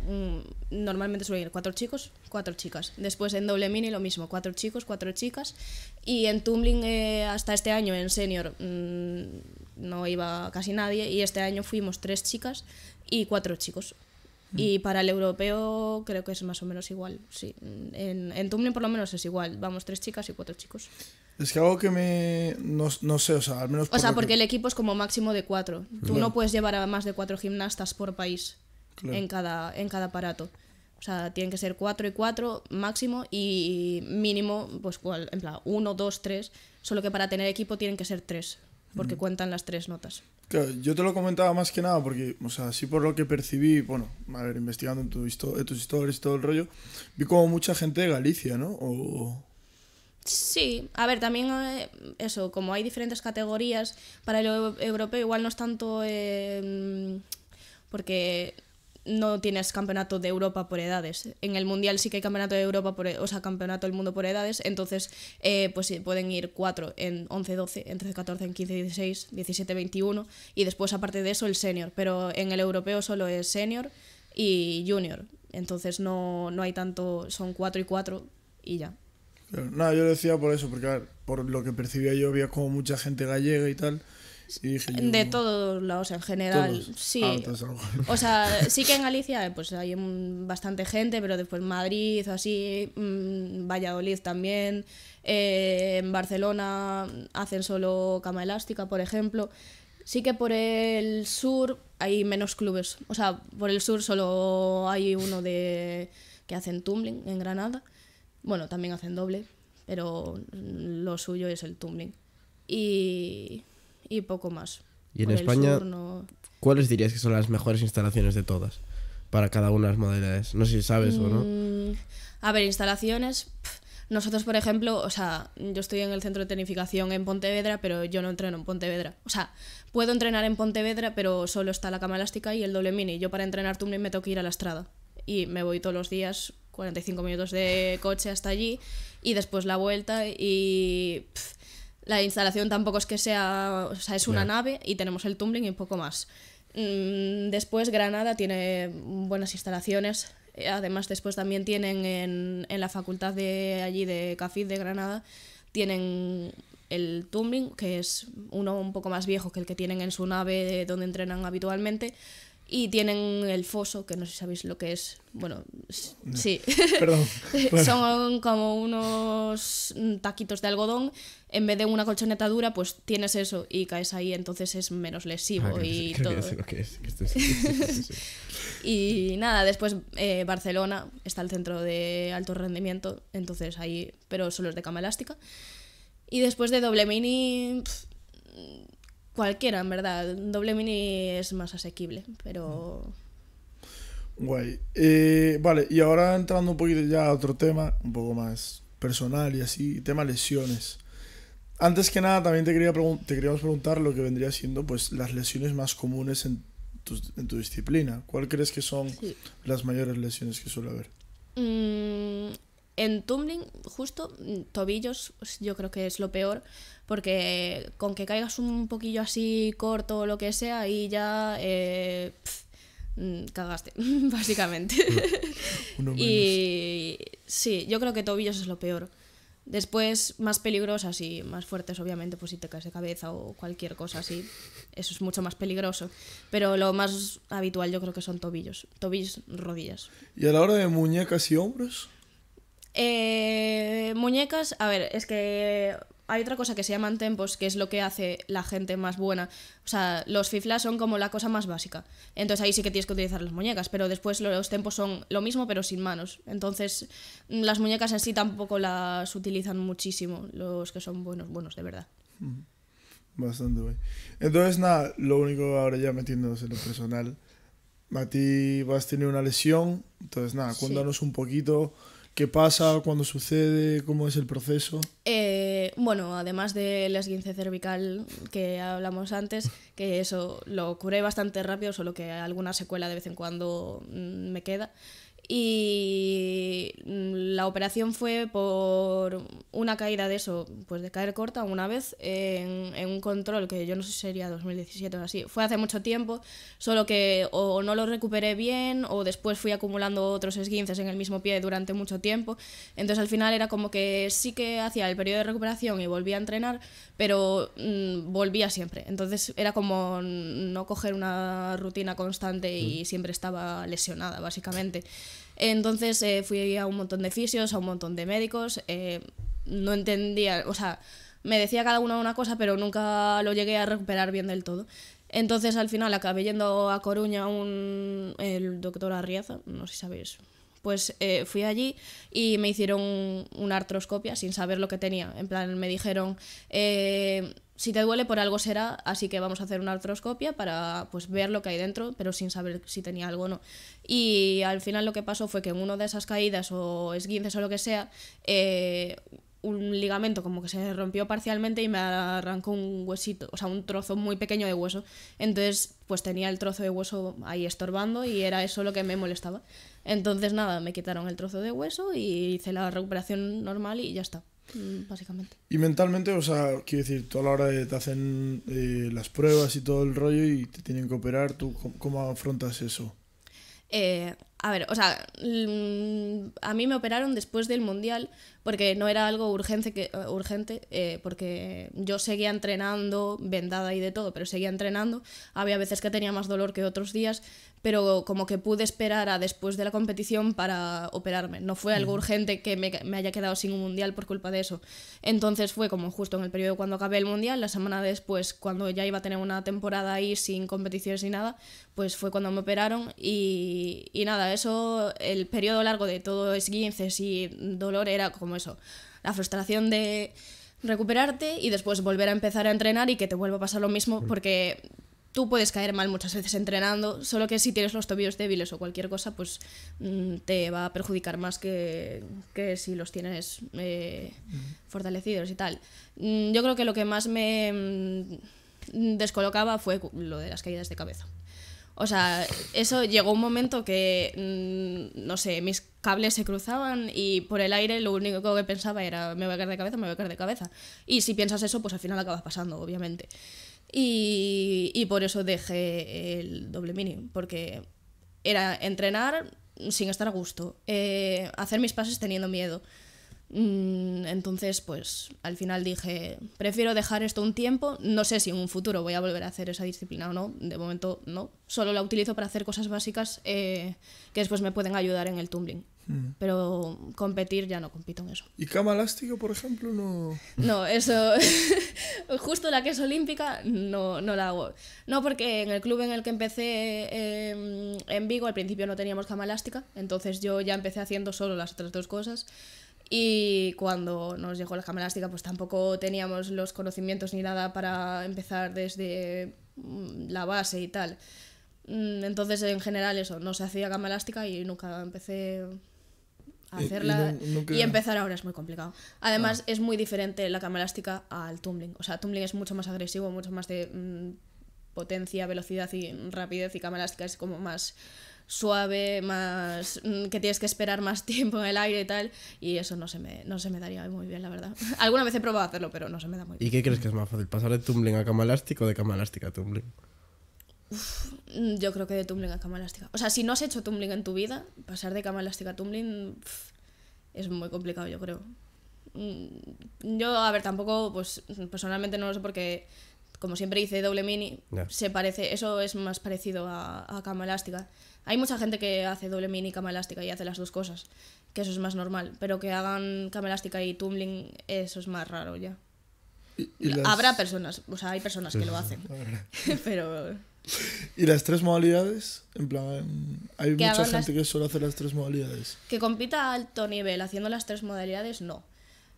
normalmente suelen ir cuatro chicos, cuatro chicas. Después en doble mini lo mismo, cuatro chicos, cuatro chicas. Y en tumbling eh, hasta este año, en senior, mm, no iba casi nadie. Y este año fuimos tres chicas y cuatro chicos. Y mm. para el europeo creo que es más o menos igual, sí. En, en tumbling por lo menos es igual, vamos tres chicas y cuatro chicos. Es que algo que me. No, sé, o sea, al menos. O sea, porque el equipo es como máximo de cuatro. Tú no puedes llevar a más de cuatro gimnastas por país en, cada, en cada aparato. O sea, tienen que ser cuatro y cuatro máximo y mínimo, pues cuál en plan, uno, dos, tres. Solo que para tener equipo tienen que ser tres, porque mm. cuentan las tres notas. Claro, yo te lo comentaba más que nada porque, o sea, sí por lo que percibí, bueno, a ver, investigando en, en tus historias y todo el rollo, vi como mucha gente de Galicia, ¿no? O Sí, a ver, también eh, eso, como hay diferentes categorías, para el europeo igual no es tanto em, porque no tienes campeonato de Europa por edades. En el Mundial sí que hay campeonato de Europa, e, o sea, campeonato del mundo por edades, entonces eh, pues pueden ir cuatro, en 11, 12, en 13, 14, en 15, 16, 17, 21 y después aparte de eso el senior, pero en el europeo solo es senior y junior, entonces no, no hay tanto, son cuatro y cuatro y ya. No, yo lo decía por eso, porque por lo que percibía yo había como mucha gente gallega y tal. Y de todos lados en general, sí. Ah, o sea, sí que en Galicia pues hay bastante gente, pero después Madrid o así, mm, Valladolid también, eh, en Barcelona hacen solo cama elástica, por ejemplo. Sí que por el sur hay menos clubes, o sea, por el sur solo hay uno de que hacen tumbling en Granada. Bueno, también hacen doble, pero lo suyo es el tumbling. Y, poco más. ¿Y en España cuáles dirías que son las mejores instalaciones de todas? Para cada una de las modalidades. No sé si sabes o no. Mm, a ver, instalaciones... Nosotros, por ejemplo, o sea, yo estoy en el centro de tenificación en Pontevedra, pero yo no entreno en Pontevedra. O sea, puedo entrenar en Pontevedra, pero solo está la cama elástica y el doble mini. Yo para entrenar tumbling me tengo que ir a la estrada. Y me voy todos los días 45 minutos de coche hasta allí y después la vuelta y... la instalación tampoco es que sea, o sea, es una nave y tenemos el tumbling y un poco más. Mm, después Granada tiene buenas instalaciones, eh, además después también tienen en, en la facultad de allí de Cafid de Granada, tienen el tumbling, que es uno un poco más viejo que el que tienen en su nave donde entrenan habitualmente, y tienen el foso, que no sé si sabéis lo que es. Bueno, sí. Perdón. Son como unos mm, taquitos de algodón. En vez de una colchoneta dura, pues tienes eso y caes ahí, entonces es menos lesivo ah, y todo. y nada, después eh, Barcelona está el centro de alto rendimiento, entonces ahí, pero solo es de cama elástica. Y después de doble mini. Cualquiera, en verdad. Doble mini es más asequible, pero... Guay. Eh, vale, y ahora entrando un poquito ya a otro tema, un poco más personal y así, tema lesiones. Antes que nada, también te, quería te queríamos preguntar lo que vendría siendo pues, las lesiones más comunes en tu, en tu disciplina. ¿Cuál crees que son las mayores lesiones que suele haber? Mm, en tumbling, justo, mm, tobillos, pues, yo creo que es lo peor, porque con que caigas un poquillo así corto o lo que sea, y ya eh, mm, cagaste, básicamente. Y sí, yo creo que tobillos es lo peor. Después, más peligrosas y más fuertes, obviamente, pues si te caes de cabeza o cualquier cosa así, eso es mucho más peligroso. Pero lo más habitual yo creo que son tobillos, tobillos, rodillas. ¿Y a la hora de muñecas y hombros? Eh, muñecas, a ver, es que hay otra cosa que se llaman tempos, que es lo que hace la gente más buena. O sea, los fiflas son como la cosa más básica. Entonces ahí sí que tienes que utilizar las muñecas, pero después los tempos son lo mismo, pero sin manos. Entonces mm, las muñecas en sí tampoco las utilizan muchísimo los que son buenos, buenos de verdad. Bastante, güey. Entonces, nada, lo único ahora ya metiéndonos en lo personal. A ti vas a tener una lesión, entonces nada, cuéntanos un poquito ¿Qué pasa? cuando sucede? ¿Cómo es el proceso? Eh, bueno, además del esguince cervical que hablamos antes, que eso lo curé bastante rápido, solo que alguna secuela de vez en cuando mm, me queda. Y mm, la operación fue por una caída de eso, pues de caer corta una vez en, un control que yo no sé si sería 2017 o así. Fue hace mucho tiempo, solo que o no lo recuperé bien o después fui acumulando otros esguinces en el mismo pie durante mucho tiempo. Entonces al final era como que sí que hacía el periodo de recuperación y volvía a entrenar, pero mm, volvía siempre. Entonces era como no coger una rutina constante y mm. siempre estaba lesionada, básicamente. Entonces eh, fui a un montón de fisios, a un montón de médicos, eh, no entendía, o sea, me decía cada uno una cosa, pero nunca lo llegué a recuperar bien del todo. Entonces al final acabé yendo a Coruña un, el doctor Arriaza, no sé si sabéis. Pues eh, fui allí y me hicieron una artroscopia sin saber lo que tenía. En plan, me dijeron, si te duele por algo será, así que vamos a hacer una artroscopia para pues ver lo que hay dentro, pero sin saber si tenía algo o no. Y al final lo que pasó fue que en una de esas caídas o esguinces o lo que sea, eh, un ligamento como que se rompió parcialmente y me arrancó un huesito, o sea, un trozo muy pequeño de hueso. Entonces, pues tenía el trozo de hueso ahí estorbando y era eso lo que me molestaba. Entonces, nada, me quitaron el trozo de hueso y hice la recuperación normal y ya está. Mm, básicamente. Y mentalmente, o sea, quiero decir, toda la hora de te hacen eh, las pruebas y todo el rollo y te tienen que operar, ¿tú cómo afrontas eso? Eh, a ver, o sea, mm, a mí me operaron después del mundial porque no era algo urgente, que, eh, urgente eh, porque yo seguía entrenando, vendada y de todo, pero seguía entrenando. Había veces que tenía más dolor que otros días, pero como que pude esperar a después de la competición para operarme. No fue algo urgente que me, haya quedado sin un mundial por culpa de eso. Entonces fue como justo en el periodo cuando acabé el mundial, la semana después, cuando ya iba a tener una temporada ahí sin competiciones ni nada, pues fue cuando me operaron y, y nada eso, el periodo largo de todo esguinces y dolor era como eso, la frustración de recuperarte y después volver a empezar a entrenar y que te vuelva a pasar lo mismo mm. porque tú puedes caer mal muchas veces entrenando, solo que si tienes los tobillos débiles o cualquier cosa, pues mm, te va a perjudicar más que, si los tienes eh, mm. fortalecidos y tal. Yo creo que lo que más me descolocaba fue lo de las caídas de cabeza. O sea, eso llegó un momento que, mm, no sé, mis cables se cruzaban y por el aire lo único que pensaba era me voy a caer de cabeza, me voy a caer de cabeza. Y si piensas eso, pues al final acabas pasando, obviamente. Y, por eso dejé el doble mini, porque era entrenar sin estar a gusto, eh, hacer mis pases teniendo miedo. Mm, entonces, pues al final dije, prefiero dejar esto un tiempo, no sé si en un futuro voy a volver a hacer esa disciplina o no, de momento no, solo la utilizo para hacer cosas básicas eh, que después me pueden ayudar en el tumbling. Mm. Pero competir ya no compito en eso. ¿Y cama elástica, por ejemplo? No, no eso. justo la que es olímpica, no, no la hago. No, porque en el club en el que empecé em, en Vigo, al principio no teníamos cama elástica, entonces yo ya empecé haciendo solo las otras dos cosas. Y cuando nos llegó la cama elástica, pues tampoco teníamos los conocimientos ni nada para empezar desde mm, la base y tal. Mm, entonces, en general, eso, no se hacía cama elástica y nunca empecé a eh, hacerla. Y, empezar ahora es muy complicado. Además, ah. es muy diferente la cama elástica al tumbling. O sea, tumbling es mucho más agresivo, mucho más de mm, potencia, velocidad y rapidez, y cama elástica es como más suave, más mm, que tienes que esperar más tiempo en el aire y tal, y eso no se me, no se me daría muy bien, la verdad. Alguna vez he probado hacerlo, pero no se me da muy bien. ¿Y qué crees que es más fácil, pasar de tumbling a cama elástica o de cama elástica a tumbling? Mm, yo creo que de tumbling a cama elástica. O sea, si no has hecho tumbling en tu vida, pasar de cama elástica a tumbling es muy complicado, yo creo. Mm, yo, a ver, tampoco, pues personalmente no lo sé porque como siempre hice doble mini, se parece, eso es más parecido a cama elástica. Hay mucha gente que hace doble mini cama elástica y hace las dos cosas, que eso es más normal, pero que hagan cama elástica y tumbling, eso es más raro ya. Habrá personas, o sea, hay personas que lo hacen, pero... ¿Y las tres modalidades? En plan, hay mucha gente que solo hace las tres modalidades. Que compita a alto nivel haciendo las tres modalidades, no.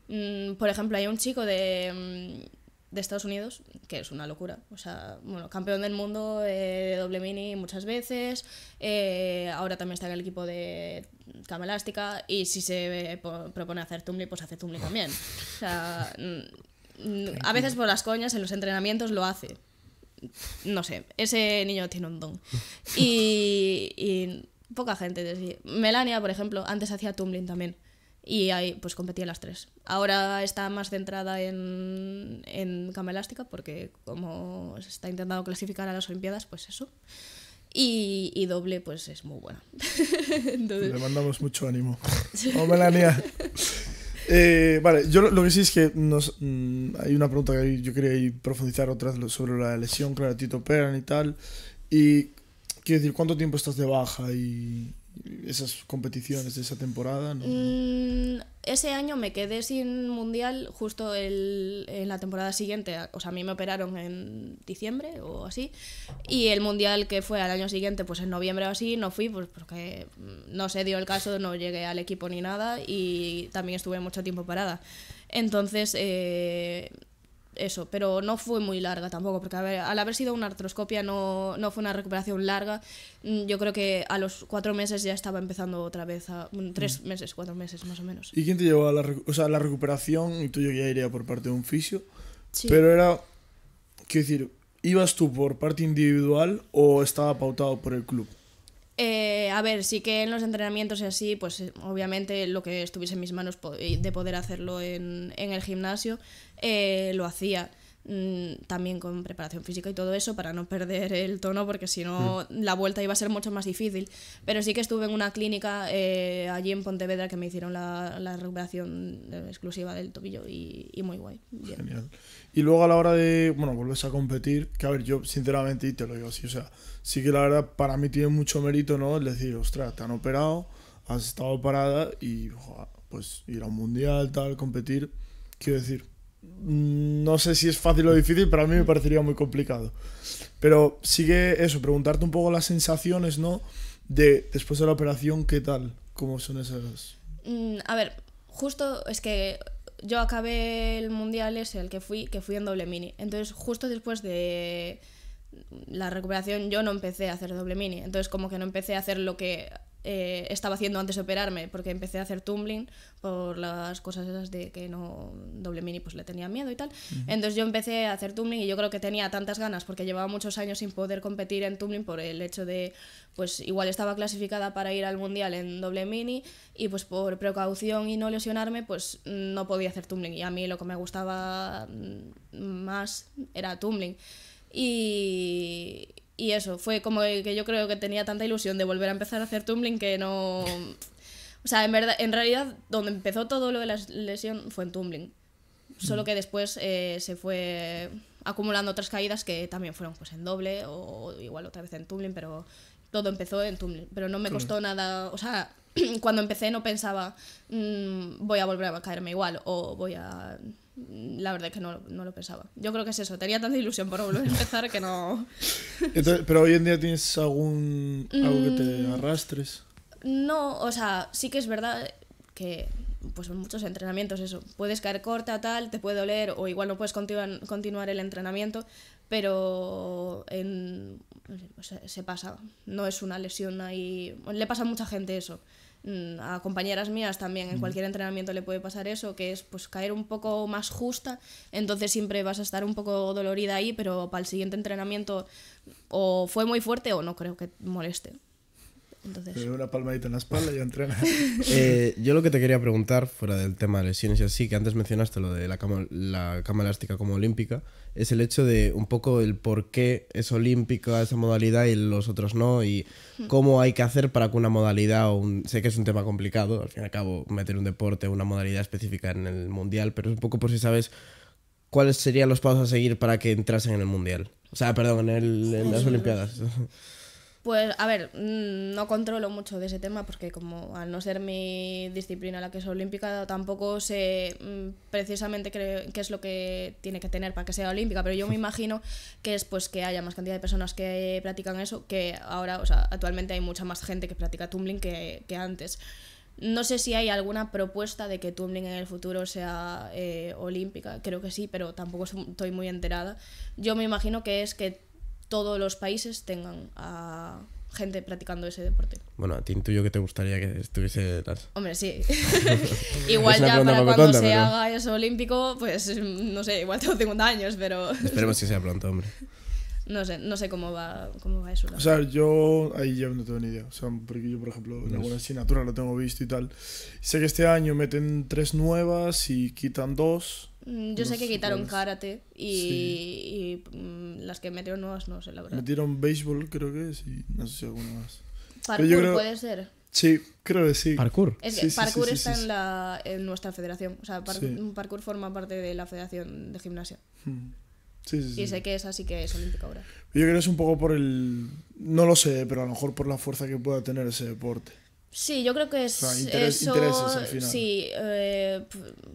Mm, por ejemplo, hay un chico de mm, de Estados Unidos, que es una locura. O sea, bueno, campeón del mundo de doble mini muchas veces. Eh, ahora también está en el equipo de cama elástica. Y si se propone hacer tumbling, pues hace tumbling también. O sea, mm, mm, a veces por las coñas, en los entrenamientos lo hace. No sé, ese niño tiene un don. Y, y poca gente. Melania, por ejemplo, antes hacía tumbling también. Y ahí pues competí en las tres. Ahora está más centrada en, en cama elástica porque como se está intentando clasificar a las Olimpiadas, pues eso. Y, doble pues es muy buena. Le mandamos mucho ánimo. ¡Oh, Melania! Eh, vale, yo lo que sí es que nos, mm, hay una pregunta que yo quería profundizar otra sobre la lesión, claro, Tito Peran y tal. Y quiero decir, ¿cuánto tiempo estás de baja y, esas competiciones de esa temporada? Mm, ese año me quedé sin mundial justo en la temporada siguiente. O sea, a mí me operaron en diciembre o así. Y el mundial que fue al año siguiente, pues en noviembre o así, no fui pues porque mm, no se dio el caso, no llegué al equipo ni nada y también estuve mucho tiempo parada. Entonces... Eh, eso, pero no fue muy larga tampoco, porque al haber sido una artroscopia no, fue una recuperación larga. Mm, yo creo que a los cuatro meses ya estaba empezando otra vez, a, mm. tres meses, cuatro meses más o menos. ¿Y quién te llevó a la, o sea, la recuperación? Y tú ya iría por parte de un fisio, pero era, quiero decir, ¿ibas tú por parte individual o estaba pautado por el club? Eh, a ver, sí que en los entrenamientos y así, pues eh, obviamente lo que estuviese en mis manos de poder hacerlo en, el gimnasio, eh, lo hacía. Mm, también con preparación física y todo eso para no perder el tono porque si no mm. la vuelta iba a ser mucho más difícil pero sí que estuve en una clínica eh, allí en Pontevedra que me hicieron la, recuperación eh, exclusiva del tobillo y, muy guay y luego a la hora de bueno volves a competir que a ver yo sinceramente y te lo digo así o sea sí que la verdad para mí tiene mucho mérito no el decir ostras te han operado has estado parada y pues ir a un mundial tal competir quiero decir no sé si es fácil o difícil, pero a mí me parecería muy complicado. Pero sigue eso, preguntarte un poco las sensaciones, ¿no? De después de la operación, ¿qué tal? ¿Cómo son esas? Mm, a ver, justo es que yo acabé el mundial ese, el que fui, que fui en doble mini. Entonces, justo después de la recuperación, yo no empecé a hacer doble mini. Entonces, como que no empecé a hacer lo que eh, estaba haciendo antes de operarme, porque empecé a hacer tumbling por las cosas esas de que no doble mini pues le tenía miedo y tal. Entonces yo empecé a hacer tumbling y yo creo que tenía tantas ganas porque llevaba muchos años sin poder competir en tumbling por el hecho de pues igual estaba clasificada para ir al mundial en doble mini y pues por precaución y no lesionarme pues no podía hacer tumbling y a mí lo que me gustaba mm, más era tumbling. Y, y eso, fue como que yo creo que tenía tanta ilusión de volver a empezar a hacer tumbling que no... O sea, en, verdad, en realidad, donde empezó todo lo de la lesión fue en tumbling. Solo mm. que después eh, se fue acumulando otras caídas que también fueron pues en doble o igual otra vez en tumbling, pero todo empezó en tumbling. Pero no me costó nada, o sea, cuando empecé no pensaba mm, voy a volver a caerme igual o voy a la verdad es que no, lo pensaba. Yo creo que es eso, tenía tanta ilusión por volver a empezar que no... pero hoy en día tienes algún... algo que te mm. arrastres. No, o sea, sí que es verdad que pues en muchos entrenamientos eso, puedes caer corta, tal, te puede doler o igual no puedes continuar, el entrenamiento, pero se pasa, no es una lesión ahí, le pasa a mucha gente eso. Mm, a compañeras mías también en cualquier entrenamiento le puede pasar eso, que es pues caer un poco más justa, entonces siempre vas a estar un poco dolorida ahí, pero para el siguiente entrenamiento o fue muy fuerte o no creo que moleste una palmadita en la espalda y entrena. Eh, yo lo que te quería preguntar, fuera del tema de lesiones y así, que antes mencionaste lo de la cama, la cama elástica como olímpica, es el hecho de un poco el por qué es olímpica esa modalidad y los otros no, y mm. cómo hay que hacer para que una modalidad, o sé que es un tema complicado, al fin y al cabo meter un deporte o una modalidad específica en el mundial, pero es un poco por si sabes cuáles serían los pasos a seguir para que entrasen en el mundial. O sea, perdón, en, en las Olimpiadas. Pues, a ver, mm, no controlo mucho de ese tema porque como al no ser mi disciplina la que es olímpica, tampoco sé mm, precisamente qué, es lo que tiene que tener para que sea olímpica, pero yo me imagino que es pues que haya más cantidad de personas que practican eso, que ahora, o sea, actualmente hay mucha más gente que practica tumbling que, antes. No sé si hay alguna propuesta de que tumbling en el futuro sea eh, olímpica, creo que sí, pero tampoco estoy muy enterada. Yo me imagino que es que todos los países tengan a gente practicando ese deporte. Bueno, a ti intuyo que te gustaría que estuviese... tal. Hombre, sí. igual ya para cuando se haga eso olímpico, pues no sé, igual tengo 50 años, pero... Esperemos que sea pronto, hombre. No sé, no sé cómo va, cómo va eso. O sea, yo ahí ya no tengo ni idea. O sea, porque yo, por ejemplo, en alguna asignatura lo tengo visto y tal. Sé que este año meten tres nuevas y quitan dos. Mm, yo sé que quitaron karate y, mm, las que metieron nuevas no sé, la verdad. Metieron béisbol, creo que sí no sé si alguna más. Parkour puede ser. Sí, creo que sí. Parkour. Es que parkour está en, la, en nuestra federación. O sea, parkour forma parte de la federación de gimnasia. Sí, hmm. sí, sí. Y sé que es así que es olímpica ahora. Yo creo que es un poco por el. No lo sé, pero a lo mejor por la fuerza que pueda tener ese deporte. Sí, yo creo que es eso. Sí, eh,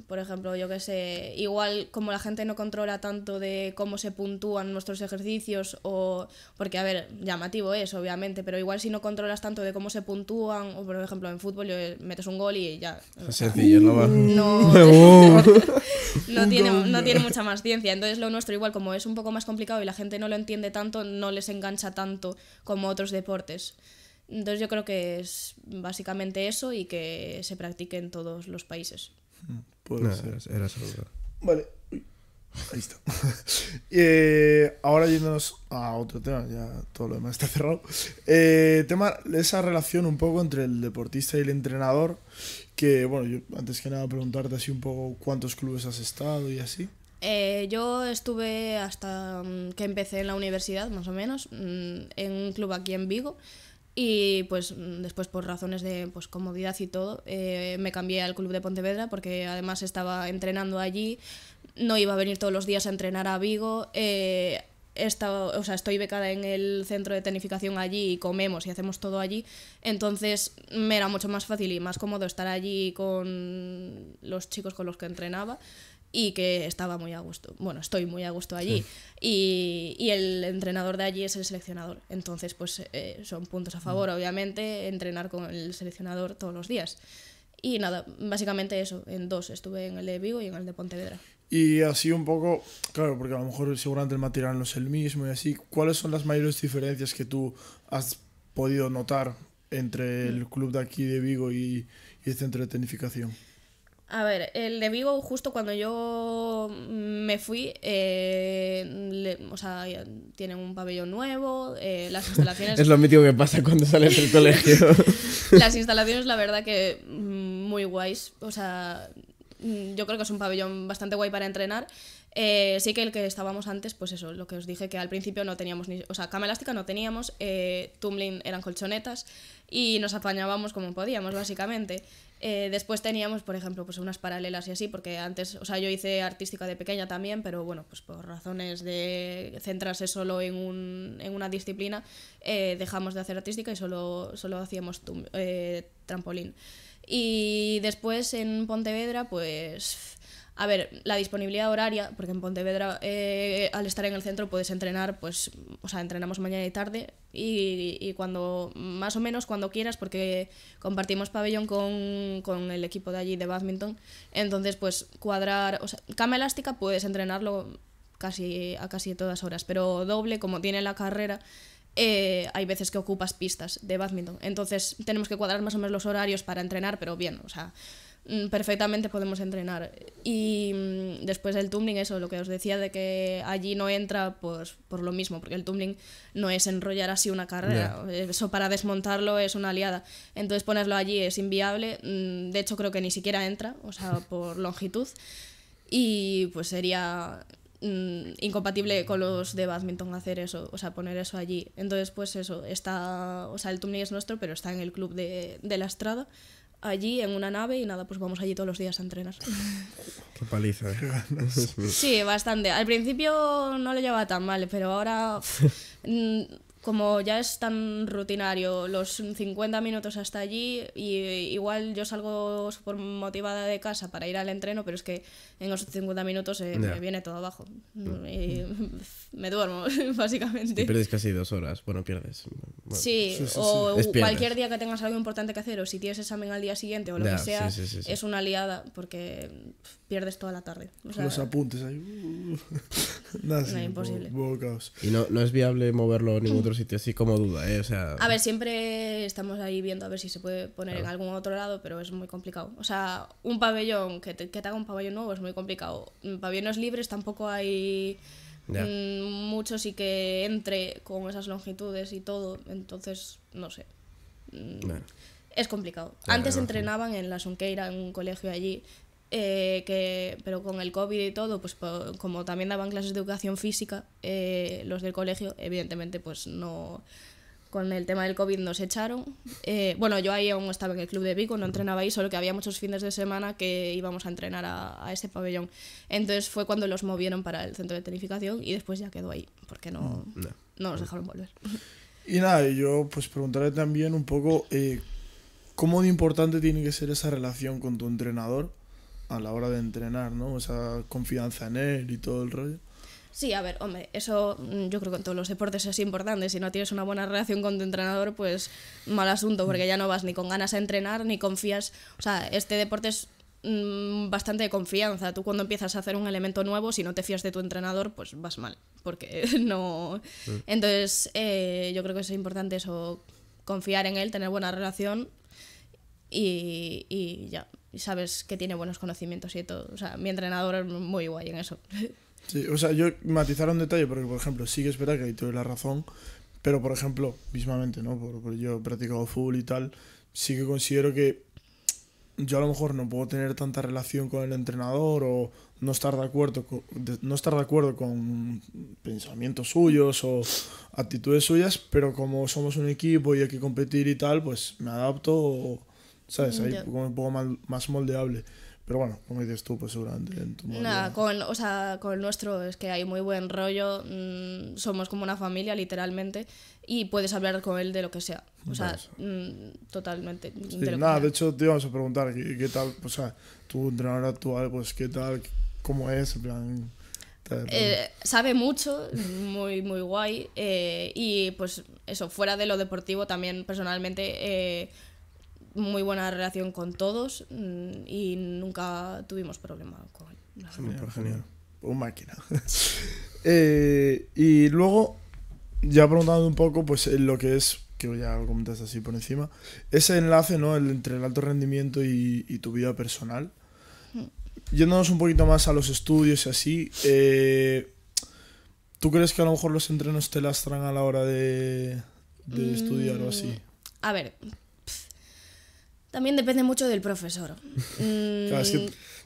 por ejemplo, yo que sé, igual como la gente no controla tanto de cómo se puntúan nuestros ejercicios o porque a ver, llamativo es obviamente, pero igual si no controlas tanto de cómo se puntúan o por ejemplo en fútbol eh, metes un gol y ya. Es sencillo, no, va. Uh. no tiene no tiene mucha más ciencia, entonces lo nuestro igual como es un poco más complicado y la gente no lo entiende tanto, no les engancha tanto como otros deportes. Entonces yo creo que es básicamente eso y que se practique en todos los países. Pues, Era, saludable. Vale. Ahí está. Eh, ahora yéndonos a otro tema, ya todo lo demás está cerrado. Eh, tema, esa relación un poco entre el deportista y el entrenador, que bueno, yo antes que nada preguntarte así un poco cuántos clubes has estado y así. Eh, yo estuve hasta mm, que empecé en la universidad, más o menos, mm, en un club aquí en Vigo y pues después por razones de pues, comodidad y todo, eh, me cambié al club de Pontevedra porque además estaba entrenando allí, no iba a venir todos los días a entrenar a Vigo. Eh, o sea, estoy becada en el centro de tenificación allí y comemos y hacemos todo allí, entonces me era mucho más fácil y más cómodo estar allí con los chicos con los que entrenaba y que estaba muy a gusto. Bueno, estoy muy a gusto allí. Y, y, el entrenador de allí es el seleccionador. Entonces, pues eh, son puntos a favor, mm. obviamente, entrenar con el seleccionador todos los días. Y nada, básicamente eso, en dos, estuve en el de Vigo y en el de Pontevedra. Y así un poco, claro, porque a lo mejor seguramente el material no es el mismo y así, ¿cuáles son las mayores diferencias que tú has podido notar entre el mm. club de aquí de Vigo y, y el centro de tenificación? A ver, el de Vigo, justo cuando yo me fui, eh, o sea, tienen un pabellón nuevo, eh, las instalaciones... es lo mítico que pasa cuando sales del colegio. las instalaciones, la verdad que mm, muy guays, o sea, mm, yo creo que es un pabellón bastante guay para entrenar. Eh, sí que el que estábamos antes, pues eso, lo que os dije, que al principio no teníamos ni... O sea, cama elástica no teníamos, eh, tumbling eran colchonetas y nos apañábamos como podíamos, básicamente. Eh, después teníamos, por ejemplo, pues unas paralelas y así, porque antes, o sea, yo hice artística de pequeña también, pero bueno, pues por razones de centrarse solo en, un, en una disciplina, eh, dejamos de hacer artística y solo, solo hacíamos eh, trampolín. Y después en Pontevedra, pues a ver, la disponibilidad horaria, porque en Pontevedra eh, al estar en el centro puedes entrenar, pues, o sea, entrenamos mañana y tarde y, cuando, más o menos cuando quieras, porque compartimos pabellón con, el equipo de allí de badminton, entonces pues cuadrar, o sea, cama elástica puedes entrenarlo casi a casi todas horas, pero doble, como tiene la carrera, eh, hay veces que ocupas pistas de badminton, entonces tenemos que cuadrar más o menos los horarios para entrenar, pero bien, o sea Mm, perfectamente podemos entrenar. Y mm, después del tumbling, eso, lo que os decía de que allí no entra, pues por lo mismo, porque el tumbling no es enrollar así una carrera, eso para desmontarlo es una aliada. Entonces ponerlo allí es inviable, mm, de hecho creo que ni siquiera entra, o sea, por longitud, y pues sería incompatible con los de badminton hacer eso, o sea, poner eso allí. Entonces, pues eso, está, o sea, el tumbling es nuestro, pero está en el club de, de la Estrada allí en una nave y nada, pues vamos allí todos los días a entrenar. Qué paliza, ¿eh? Sí, bastante. Al principio no lo llevaba tan mal, pero ahora como ya es tan rutinario, los 50 minutos hasta allí, y igual yo salgo súper motivada de casa para ir al entreno, pero es que en esos 50 minutos eh, me viene todo abajo. Mm. Y me duermo, básicamente. Y pierdes casi dos horas, bueno, pierdes. sí, o cualquier día que tengas algo importante que hacer, o si tienes examen al día siguiente o lo que sea, es una liada porque pierdes toda la tarde. los apuntes ahí. nada, imposible. y no, es viable moverlo en ningún otro sitio así como duda, ¿eh? O sea... A ver, siempre estamos ahí viendo a ver si se puede poner en algún otro lado, pero es muy complicado. O sea, un pabellón, que te, haga un pabellón nuevo es muy complicado. Mm, pabellones libres tampoco hay mm, muchos y que entre con esas longitudes y todo, entonces, no sé. Mm, es complicado. Antes entrenaban en la Sunqueira, en un colegio allí, eh, que, pero con el COVID y todo, pues como también daban clases de educación física, eh, los del colegio, evidentemente, pues no, con el tema del COVID nos echaron. Eh, bueno, yo ahí aún estaba en el club de Vigo no entrenaba ahí, solo que había muchos fines de semana que íbamos a entrenar a, ese pabellón. Entonces fue cuando los movieron para el centro de tenificación y después ya quedó ahí, porque no, mm, no, nos dejaron volver. Y nada, yo pues preguntaré también un poco cómo de importante tiene que ser esa relación con tu entrenador a la hora de entrenar, ¿no? Esa confianza en él y todo el rollo. Sí, a ver, hombre, eso mm, yo creo que en todos los deportes es importante. Si no tienes una buena relación con tu entrenador, pues mal asunto, porque ya no vas ni con ganas a entrenar, ni confías. O sea, este deporte es mm, bastante de confianza. Tú cuando empiezas a hacer un elemento nuevo, si no te fías de tu entrenador, pues vas mal, porque no... Entonces, eh, yo creo que es importante eso, confiar en él, tener buena relación y, y ya sabes que tiene buenos conocimientos y todo. O sea, mi entrenador es muy guay en eso. Sí, o sea, yo matizar un detalle porque, por ejemplo, sí que es verdad que ahí doy la razón, pero, por ejemplo, mismamente, ¿no? Porque yo he practicado fútbol y tal, sí que considero que yo a lo mejor no puedo tener tanta relación con el entrenador o no estar de acuerdo con, no estar de acuerdo con pensamientos suyos o actitudes suyas, pero como somos un equipo y hay que competir y tal, pues me adapto ¿sabes? Ahí como un poco más, moldeable. Pero bueno, como dices tú, pues seguramente en tu Nada, con, o sea, con el nuestro es que hay muy buen rollo, mm, somos como una familia literalmente y puedes hablar con él de lo que sea. O sea, mm, totalmente. nada, de hecho te íbamos a preguntar ¿qué, tal, o sea, tu entrenador actual, pues qué tal, cómo es, eh, sabe mucho, muy, muy guay. Eh, y pues eso, fuera de lo deportivo también personalmente eh, muy buena relación con todos mm, y nunca tuvimos problema con él. Genial, genial. Un máquina. Eh, y luego, ya preguntando un poco, pues lo que es, que ya lo comentaste así por encima, ese enlace ¿no? entre el alto rendimiento y, tu vida personal. Mm. Yéndonos un poquito más a los estudios y así, eh, ¿tú crees que a lo mejor los entrenos te lastran a la hora de, estudiar o así? Mm, a ver, también depende mucho del profesor.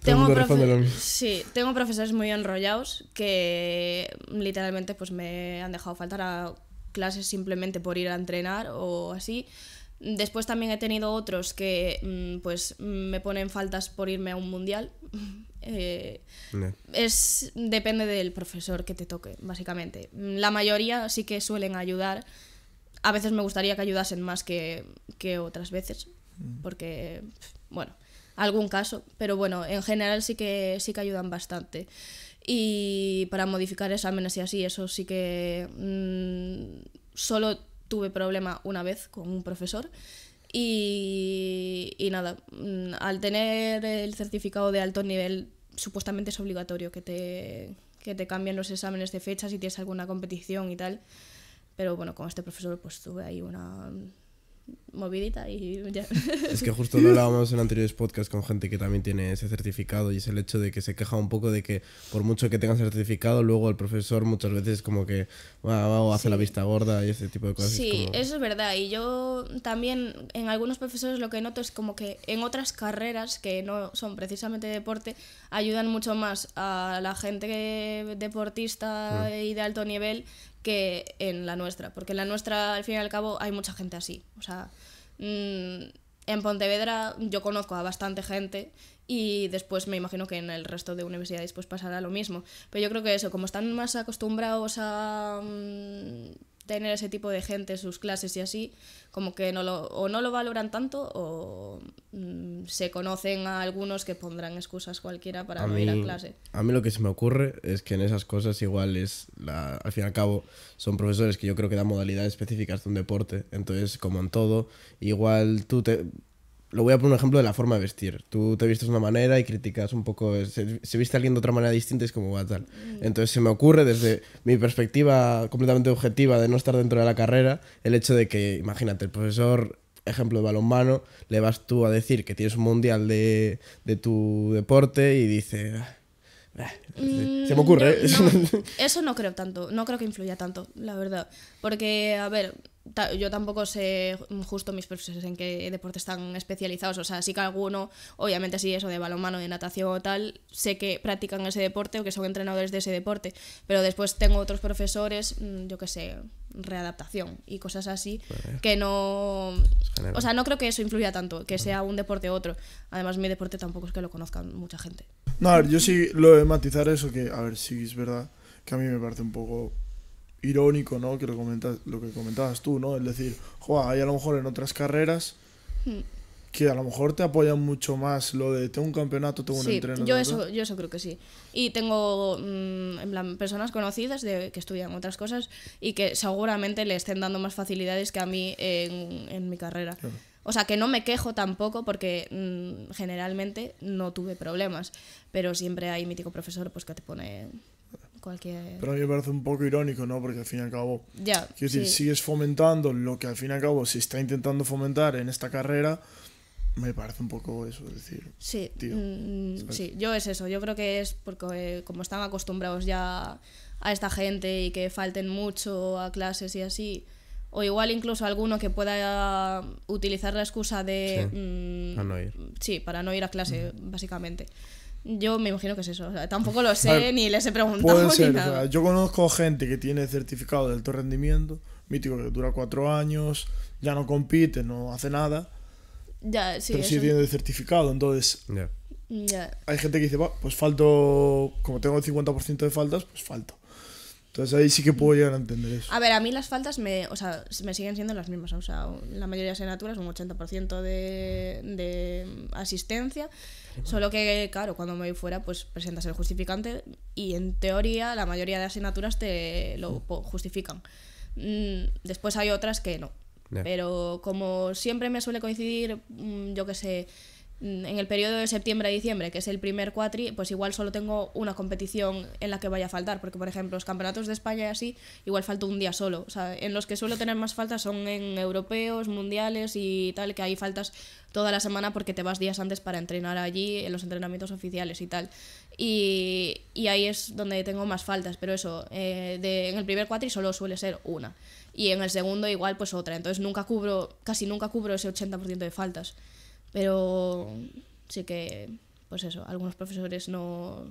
Mm, tengo, sí, tengo profesores muy enrollados que literalmente pues me han dejado faltar a clases simplemente por ir a entrenar o así. Después también he tenido otros que mm, pues me ponen faltas por irme a un mundial. Eh, es, depende del profesor que te toque, básicamente. La mayoría sí que suelen ayudar. A veces me gustaría que ayudasen más que, que otras veces, porque, bueno, algún caso, pero bueno, en general sí que, sí que ayudan bastante. Y para modificar exámenes y así, eso sí que mm, solo tuve problema una vez con un profesor. Y, y nada, mm, al tener el certificado de alto nivel, supuestamente es obligatorio que te, que te cambien los exámenes de fecha si tienes alguna competición y tal. Pero bueno, con este profesor pues tuve ahí una movidita y ya. Es que justo lo hablábamos en anteriores podcasts con gente que también tiene ese certificado y es el hecho de que se queja un poco de que por mucho que tengan certificado, luego el profesor muchas veces como que va, o hace la vista gorda y ese tipo de cosas. Sí, eso es verdad. Y yo también en algunos profesores lo que noto es como que en otras carreras que no son precisamente deporte, ayudan mucho más a la gente deportista mm. y de alto nivel que en la nuestra, porque en la nuestra, al fin y al cabo, hay mucha gente así. O sea, mm, en Pontevedra yo conozco a bastante gente y después me imagino que en el resto de universidades pues pasará lo mismo. Pero yo creo que eso, como están más acostumbrados a... Mm, tener ese tipo de gente sus clases y así, como que no o no lo valoran tanto o mm, se conocen a algunos que pondrán excusas cualquiera para no ir a clase. A mí lo que se me ocurre es que en esas cosas igual es, la, al fin y al cabo, son profesores que yo creo que dan modalidades específicas de un deporte, entonces como en todo, igual tú te lo voy a poner un ejemplo de la forma de vestir. Tú te vistes de una manera y criticas un poco, Si viste viste alguien de otra manera distinta es como va tal. Mm. Entonces se me ocurre desde mi perspectiva completamente objetiva de no estar dentro de la carrera, el hecho de que, imagínate, el profesor, ejemplo de balonmano, le vas tú a decir que tienes un mundial de, de tu deporte y dice, ah, se me ocurre. ¿eh? eso no creo tanto, no creo que influya tanto, la verdad. Porque, a ver, yo tampoco sé justo mis profesores en qué deportes están especializados. O sea, sí que alguno, obviamente sí, eso de balonmano, de natación o tal, sé que practican ese deporte o que son entrenadores de ese deporte. Pero después tengo otros profesores, mm, yo qué sé, readaptación y cosas así, pues que no... O sea, no creo que eso influya tanto, que sea un deporte u otro. Además, mi deporte tampoco es que lo conozcan mucha gente. No, yo sí lo he matizado eso, que a ver si es verdad, que a mí me parece un poco irónico, ¿no? Que lo, comentas, lo que comentabas tú, ¿no? Es decir, hay a lo mejor en otras carreras hmm. que a lo mejor te apoyan mucho más lo de tengo un campeonato, tengo un entreno. Yo eso, yo creo que sí. Y tengo mm, personas conocidas de, que estudian otras cosas y que seguramente le estén dando más facilidades que a mí en, mi carrera. O sea, que no me quejo tampoco porque mm, generalmente no tuve problemas, pero siempre hay mítico profesor pues que te pone cualquier... Pero a mí me parece un poco irónico, ¿no? Porque al fin y al cabo... Ya, decir, sigues fomentando lo que al fin y al cabo se está intentando fomentar en esta carrera, me parece un poco eso, es decir... Sí, mm, sí, yo es eso, yo creo que es porque eh, como están acostumbrados ya a esta gente y que falten mucho a clases y así o igual incluso alguno que pueda utilizar la excusa de... Sí, mm, para no ir. a clase, básicamente. Yo me imagino que es eso. tampoco lo sé, ni les he preguntado. yo conozco gente que tiene certificado de alto rendimiento, mítico que dura cuatro años, ya no compite, no hace nada. Ya, sí, pero sí tiene certificado, entonces... Hay gente que dice, pues falto, como tengo el 50% de faltas, pues falto. Entonces ahí sí que puedo llegar a entender eso. A ver, a mí las faltas me, o sea, me siguen siendo las mismas. O sea, la mayoría de asignaturas, un 80% de, de asistencia. Solo que, claro, cuando me voy fuera, pues presentas el justificante y en teoría la mayoría de asignaturas te lo justifican. Mm, después hay otras que no. Pero como siempre me suele coincidir, mm, yo qué sé, Mm, en el periodo de septiembre a diciembre, que es el primer cuatri, pues igual solo tengo una competición en la que vaya a faltar, porque por ejemplo los campeonatos de España y así, igual falto un día solo. O sea, en los que suelo tener más faltas son en europeos, mundiales y tal, que hay faltas toda la semana porque te vas días antes para entrenar allí en los entrenamientos oficiales y tal. Y, y ahí es donde tengo más faltas, pero eso, eh, de, en el primer cuatri solo suele ser una. Y en el segundo igual pues otra, entonces nunca cubro, casi nunca cubro ese 80% de faltas. Pero sí que, pues eso, algunos profesores no,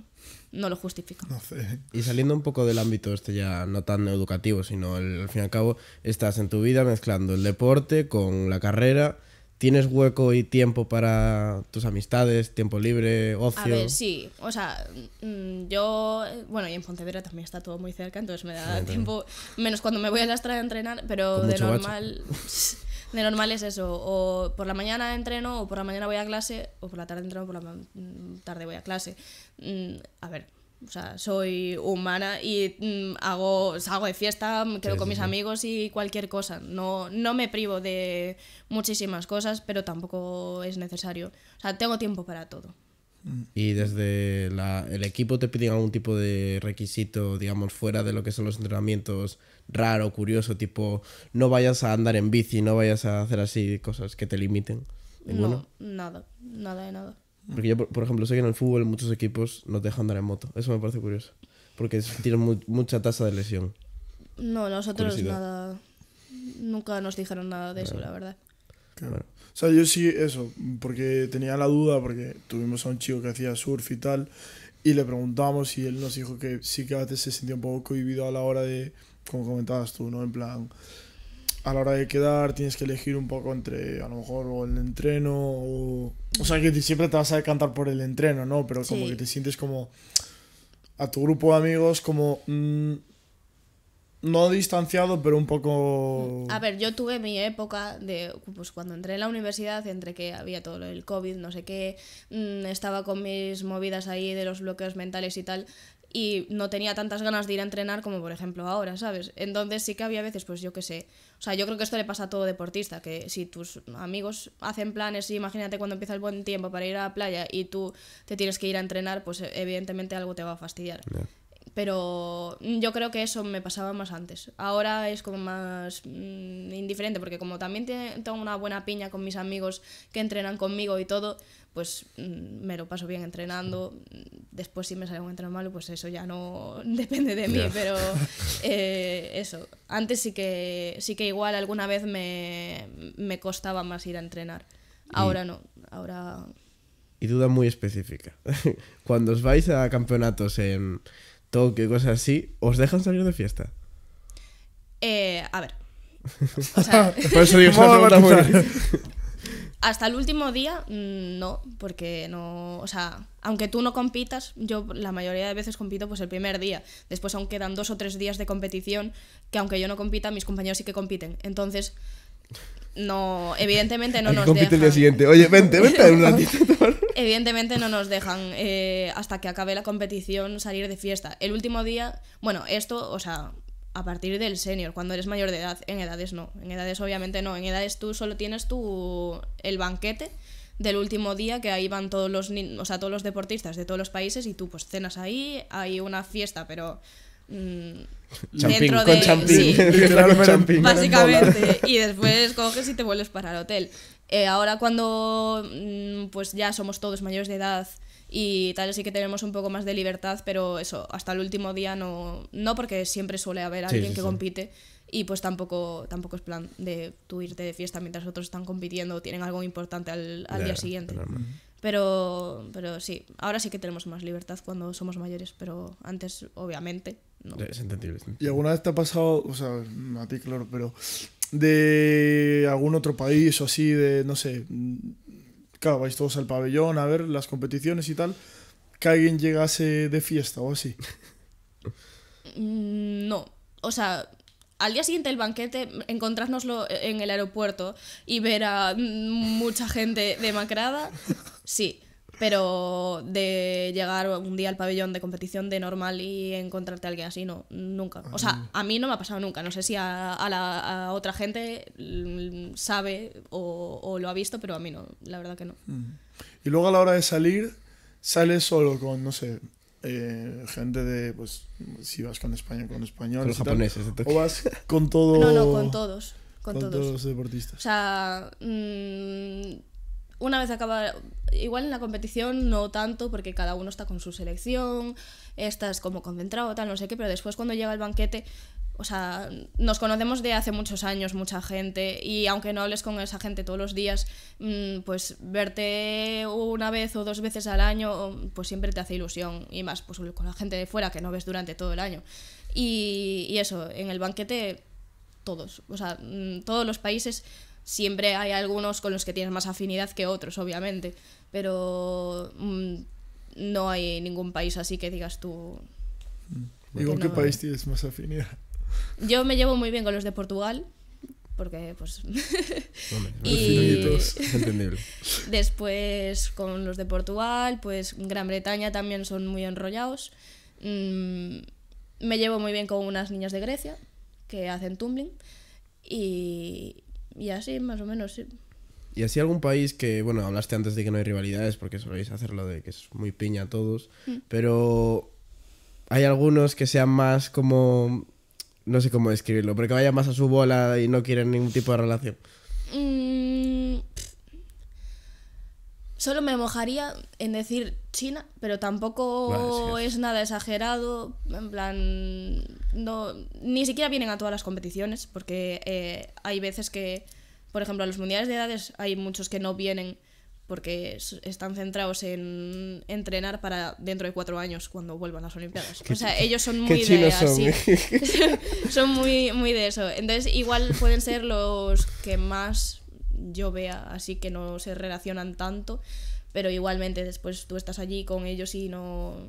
lo justifican. No sé. Y saliendo un poco del ámbito este ya no tan educativo, sino al fin y al cabo estás en tu vida mezclando el deporte con la carrera. ¿Tienes hueco y tiempo para tus amistades, tiempo libre, ocio? A ver, sí. O sea, mm, yo. Bueno, y en Pontevedra también está todo muy cerca, entonces me da tiempo. Menos cuando me voy a la estrada a entrenar, pero de normal. De normal es eso, o por la mañana entreno, o por la mañana voy a clase, o por la tarde entreno, o por la mm, tarde voy a clase. Mm, a ver, o sea, soy humana y mm, hago, salgo de fiesta, quedo con mis amigos y cualquier cosa. No, no me privo de muchísimas cosas, pero tampoco es necesario. O sea, tengo tiempo para todo y desde la, el equipo te piden algún tipo de requisito, digamos, fuera de lo que son los entrenamientos raro, curioso, tipo no vayas a andar en bici, no vayas a hacer así cosas que te limiten. No, nada, nada de nada. Porque yo, por, ejemplo, sé que en el fútbol muchos equipos no te dejan andar en moto. Eso me parece curioso. Porque tienen mucha tasa de lesión. No, nosotros nada. Nunca nos dijeron nada de eso, la verdad. O sea, yo sí, eso, porque tenía la duda, porque tuvimos a un chico que hacía surf y tal, y le preguntamos y él nos dijo que sí que a veces se sentía un poco cohibido a la hora de, como comentabas tú, ¿no? En plan, a la hora de quedar tienes que elegir un poco entre, a lo mejor, o el entreno, o... O sea, que siempre te vas a decantar por el entreno, ¿no? Pero como que te sientes como a tu grupo de amigos como mm, no distanciado, pero un poco... A ver, yo tuve mi época de, pues cuando entré en la universidad, entre que había todo el COVID, no sé qué, mm, estaba con mis movidas ahí de los bloqueos mentales y tal, y no tenía tantas ganas de ir a entrenar como por ejemplo ahora, ¿sabes? Entonces sí que había veces, pues yo qué sé, o sea, yo creo que esto le pasa a todo deportista, que si tus amigos hacen planes, y imagínate cuando empieza el buen tiempo para ir a la playa y tú te tienes que ir a entrenar, pues evidentemente algo te va a fastidiar. Pero mm, yo creo que eso me pasaba más antes. Ahora es como más mm, indiferente, porque como también tengo una buena piña con mis amigos que entrenan conmigo y todo, pues mm, me lo paso bien entrenando. Después si me sale un entreno malo, pues eso ya no depende de mí, pero eh, eso. Antes sí que, sí que igual alguna vez me, costaba más ir a entrenar. Ahora no, ahora... Y duda muy específica. Cuando os vais a campeonatos en qué cosas así, ¿os dejan salir de fiesta? Eh, a ver. hasta el último día mm, no, porque no, o sea, aunque tú no compitas, yo la mayoría de veces compito pues el primer día, después aún quedan dos o tres días de competición, que aunque yo no compita, mis compañeros sí que compiten, entonces no, evidentemente no nos dejan. el siguiente. Oye, vente, vente un ratito. evidentemente no nos dejan eh, hasta que acabe la competición salir de fiesta. El último día, bueno, esto, o sea, a partir del senior, cuando eres mayor de edad, en edades no, en edades obviamente no, en edades tú solo tienes tu el banquete del último día que ahí van todos los, o todos los deportistas de todos los países y tú pues cenas ahí, hay una fiesta, pero mm, dentro de, básicamente. Y después coges y te vuelves para el hotel. Eh, ahora cuando mm, pues ya somos todos mayores de edad y tal, sí que tenemos un poco más de libertad, pero eso, hasta el último día no, no porque siempre suele haber alguien que compite y pues tampoco, tampoco es plan de tú irte de fiesta mientras otros están compitiendo o tienen algo importante al, día siguiente. Pero, pero sí, ahora sí que tenemos más libertad cuando somos mayores, pero antes, obviamente, no. Es entendible. ¿Y alguna vez te ha pasado, o sea, a ti claro, pero de algún otro país o así, de, no sé, claro, vais todos al pabellón a ver las competiciones y tal, que alguien llegase de fiesta o así? Mm, no, o sea, al día siguiente el banquete, encontrárnoslo en el aeropuerto y ver a mucha gente demacrada, Sí, pero de llegar un día al pabellón de competición de normal y encontrarte a alguien así, no, nunca. O sea, mm. a mí no me ha pasado nunca. No sé si a, la, otra gente mm, sabe o, lo ha visto, pero a mí no, la verdad que no. Mm. Y luego a la hora de salir, sales solo con, no sé, eh, gente de, pues, si vas con España, con españoles. Con los japoneses, o vas con todo. No, no, con todos. Con, todos. los deportistas. O sea, una vez acaba, igual en la competición no tanto, porque cada uno está con su selección, estás como concentrado, tal, no sé qué, pero después cuando llega el banquete, o sea, nos conocemos de hace muchos años, mucha gente, y aunque no hables con esa gente todos los días, mm, pues verte una vez o dos veces al año, pues siempre te hace ilusión, y más pues, con la gente de fuera que no ves durante todo el año. Y, y eso, en el banquete todos, o sea, mm, todos los países Siempre hay algunos con los que tienes más afinidad que otros, obviamente, pero mm, no hay ningún país así que digas tú... ¿Y mm. con qué país tienes más afinidad? Yo me llevo muy bien con los de Portugal, porque pues... y... Después con los de Portugal, pues Gran Bretaña también son muy enrollados. Mm, me llevo muy bien con unas niñas de Grecia que hacen tumbling. Y, y así, más o menos, sí. ¿Y así algún país que, bueno, hablaste antes de que no hay rivalidades, porque soléis hacerlo de que es muy piña a todos, mm. pero hay algunos que sean más como, no sé cómo describirlo, pero que vayan más a su bola y no quieren ningún tipo de relación? Mm, Solo me mojaría en decir China, pero tampoco es, nada exagerado. En plan, no, ni siquiera vienen a todas las competiciones, porque eh, hay veces que, por ejemplo, a los mundiales de edades hay muchos que no vienen porque están centrados en entrenar para dentro de cuatro años cuando vuelvan las Olimpiadas. O sea, ellos son muy de así. ¿eh? Son, son muy, muy de eso. Entonces, igual pueden ser los que más yo vea, así que no se relacionan tanto, pero igualmente después tú estás allí con ellos y no...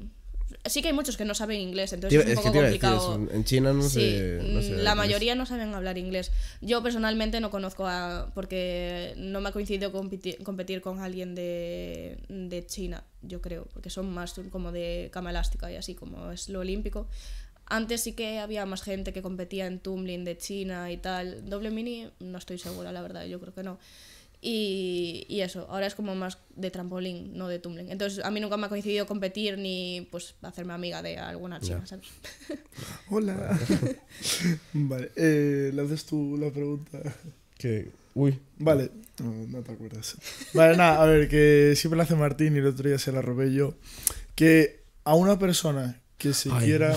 Sí que hay muchos que no saben inglés, entonces es un poco complicado. en China no, sí, mm, La mayoría no saben hablar inglés. Yo personalmente no conozco a... porque no me ha coincidido competir, competir con alguien de, de China, yo creo, porque son más como de cama elástica y así como es lo olímpico. Antes sí que había más gente que competía en tumbling de China y tal. Doble mini, no estoy segura, la verdad, yo creo que no. Y, y, eso, ahora es como más de trampolín, no de tumbling. Entonces, a mí nunca me ha coincidido competir ni pues hacerme amiga de alguna chica, ¿sabes? Hola. vale, eh, le haces tú la pregunta. Que, uy. Vale, no, te acuerdas. Vale, nada, a ver, que siempre la hace Martín y el otro día se la robé yo. Que a una persona que se quiera.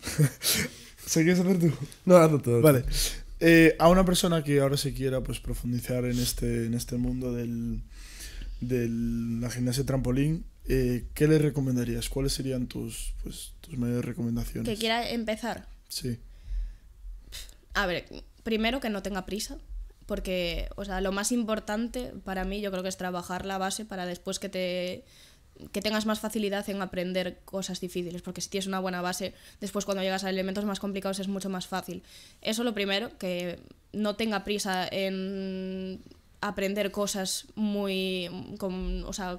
¿Seguías hacer tú? No, hazlo Vale. Eh, a una persona que ahora se quiera pues, profundizar en este, en este mundo de la gimnasia trampolín, eh, ¿qué le recomendarías? ¿Cuáles serían tus, pues, tus mayores recomendaciones? Que quiera empezar. Sí. A ver, primero que no tenga prisa, porque, o sea, lo más importante para mí yo creo que es trabajar la base para después que te que tengas más facilidad en aprender cosas difíciles, porque si tienes una buena base, después cuando llegas a elementos más complicados es mucho más fácil. Eso lo primero, que no tenga prisa en aprender cosas muy, con, o sea,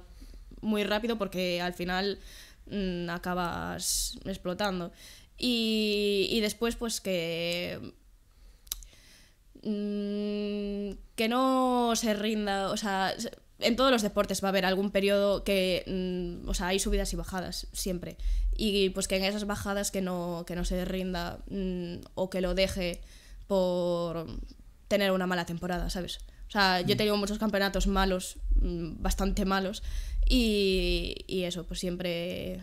muy rápido, porque al final mm, acabas explotando. Y, y después, pues que mm, que no se rinda, o sea, en todos los deportes va a haber algún periodo que, mm, o sea, hay subidas y bajadas siempre. Y pues que en esas bajadas que no, que no se rinda mm, o que lo deje por tener una mala temporada, ¿sabes? O sea, yo he mm. tenido muchos campeonatos malos, bastante malos, y, eso, pues siempre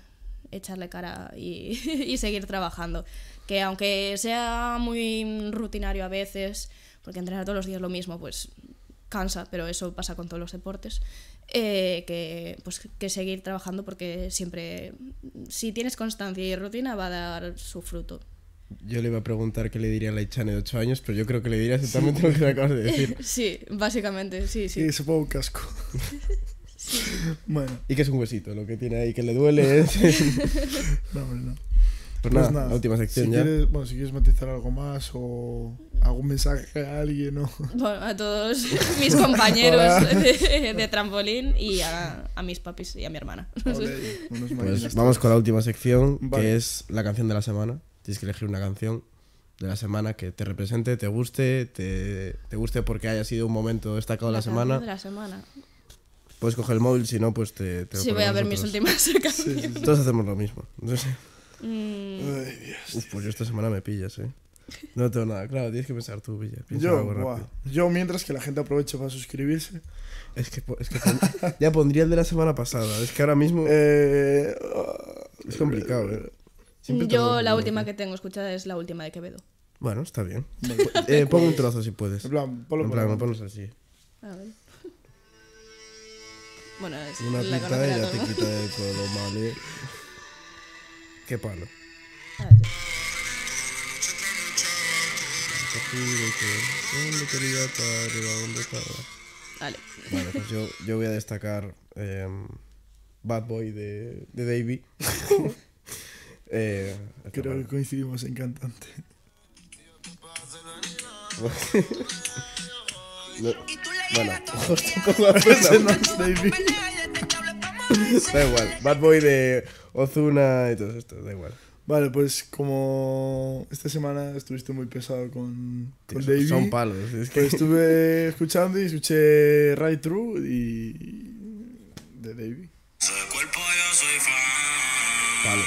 echarle cara y, y seguir trabajando. Que aunque sea muy rutinario a veces, porque entrenar todos los días lo mismo, pues cansa, pero eso pasa con todos los deportes, eh, que, pues, que seguir trabajando porque siempre, si tienes constancia y rutina, va a dar su fruto. Yo le iba a preguntar qué le diría a la Ichane de 8 años, pero yo creo que le diría exactamente lo que acabas de decir. Sí, básicamente, sí, sí. Y se un casco. Bueno. Y que es un huesito, lo que tiene ahí que le duele no, no. Pues pues nada, última sección bueno, si quieres matizar algo más o algún mensaje a alguien a todos mis compañeros de, trampolín y a, mis papis y a mi hermana. Pues vamos con la última sección, que es la canción de la semana. Tienes que elegir una canción de la semana que te represente, te guste, te, guste porque haya sido un momento destacado la de la semana. De la semana. Puedes coger el móvil, si no, pues te... sí, voy a ver mis últimas canciones. Todos hacemos lo mismo. sé Mm. Uf, pues yo esta semana me pillas, ¿eh? No tengo nada, claro, tienes que pensar tú, Villa. Yo, yo, mientras que la gente aproveche para suscribirse. Es que, es que ya pondría el de la semana pasada. Es que ahora mismo. Eh, es complicado, ¿eh? yo, la última que tengo escuchada es la última de Quevedo. Bueno, está bien. Eh, pon un trozo si puedes. En plan, ponlo, así. A ah, ver. Bueno, es Una la y ya te quita de todo lo malo. Qué palo. Bueno, pues yo, yo voy a destacar em, Bad Boy de, de Davy eh, Creo que coincidimos en cantante. Bueno, justo con la persona. Da igual, Bad Boy de Ozuna y todo esto, da igual. Vale, pues como esta semana estuviste muy pesado con, con David. Son palos. Es que... Pues estuve escuchando y escuché Right True y. de fan. Palo.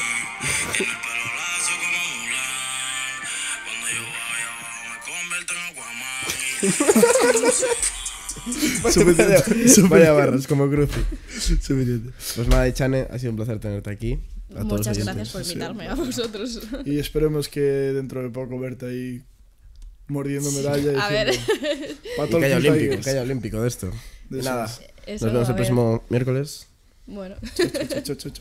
Vaya, barras, como Cruci. Suficiente. Pues nada, Chane, ha sido un placer tenerte aquí. Muchas gracias por invitarme a vosotros. Y esperemos que dentro de poco verte ahí mordiendo medalla. A ver. olímpico, olímpico de esto. De nada. Nos vemos el próximo miércoles. Bueno. chau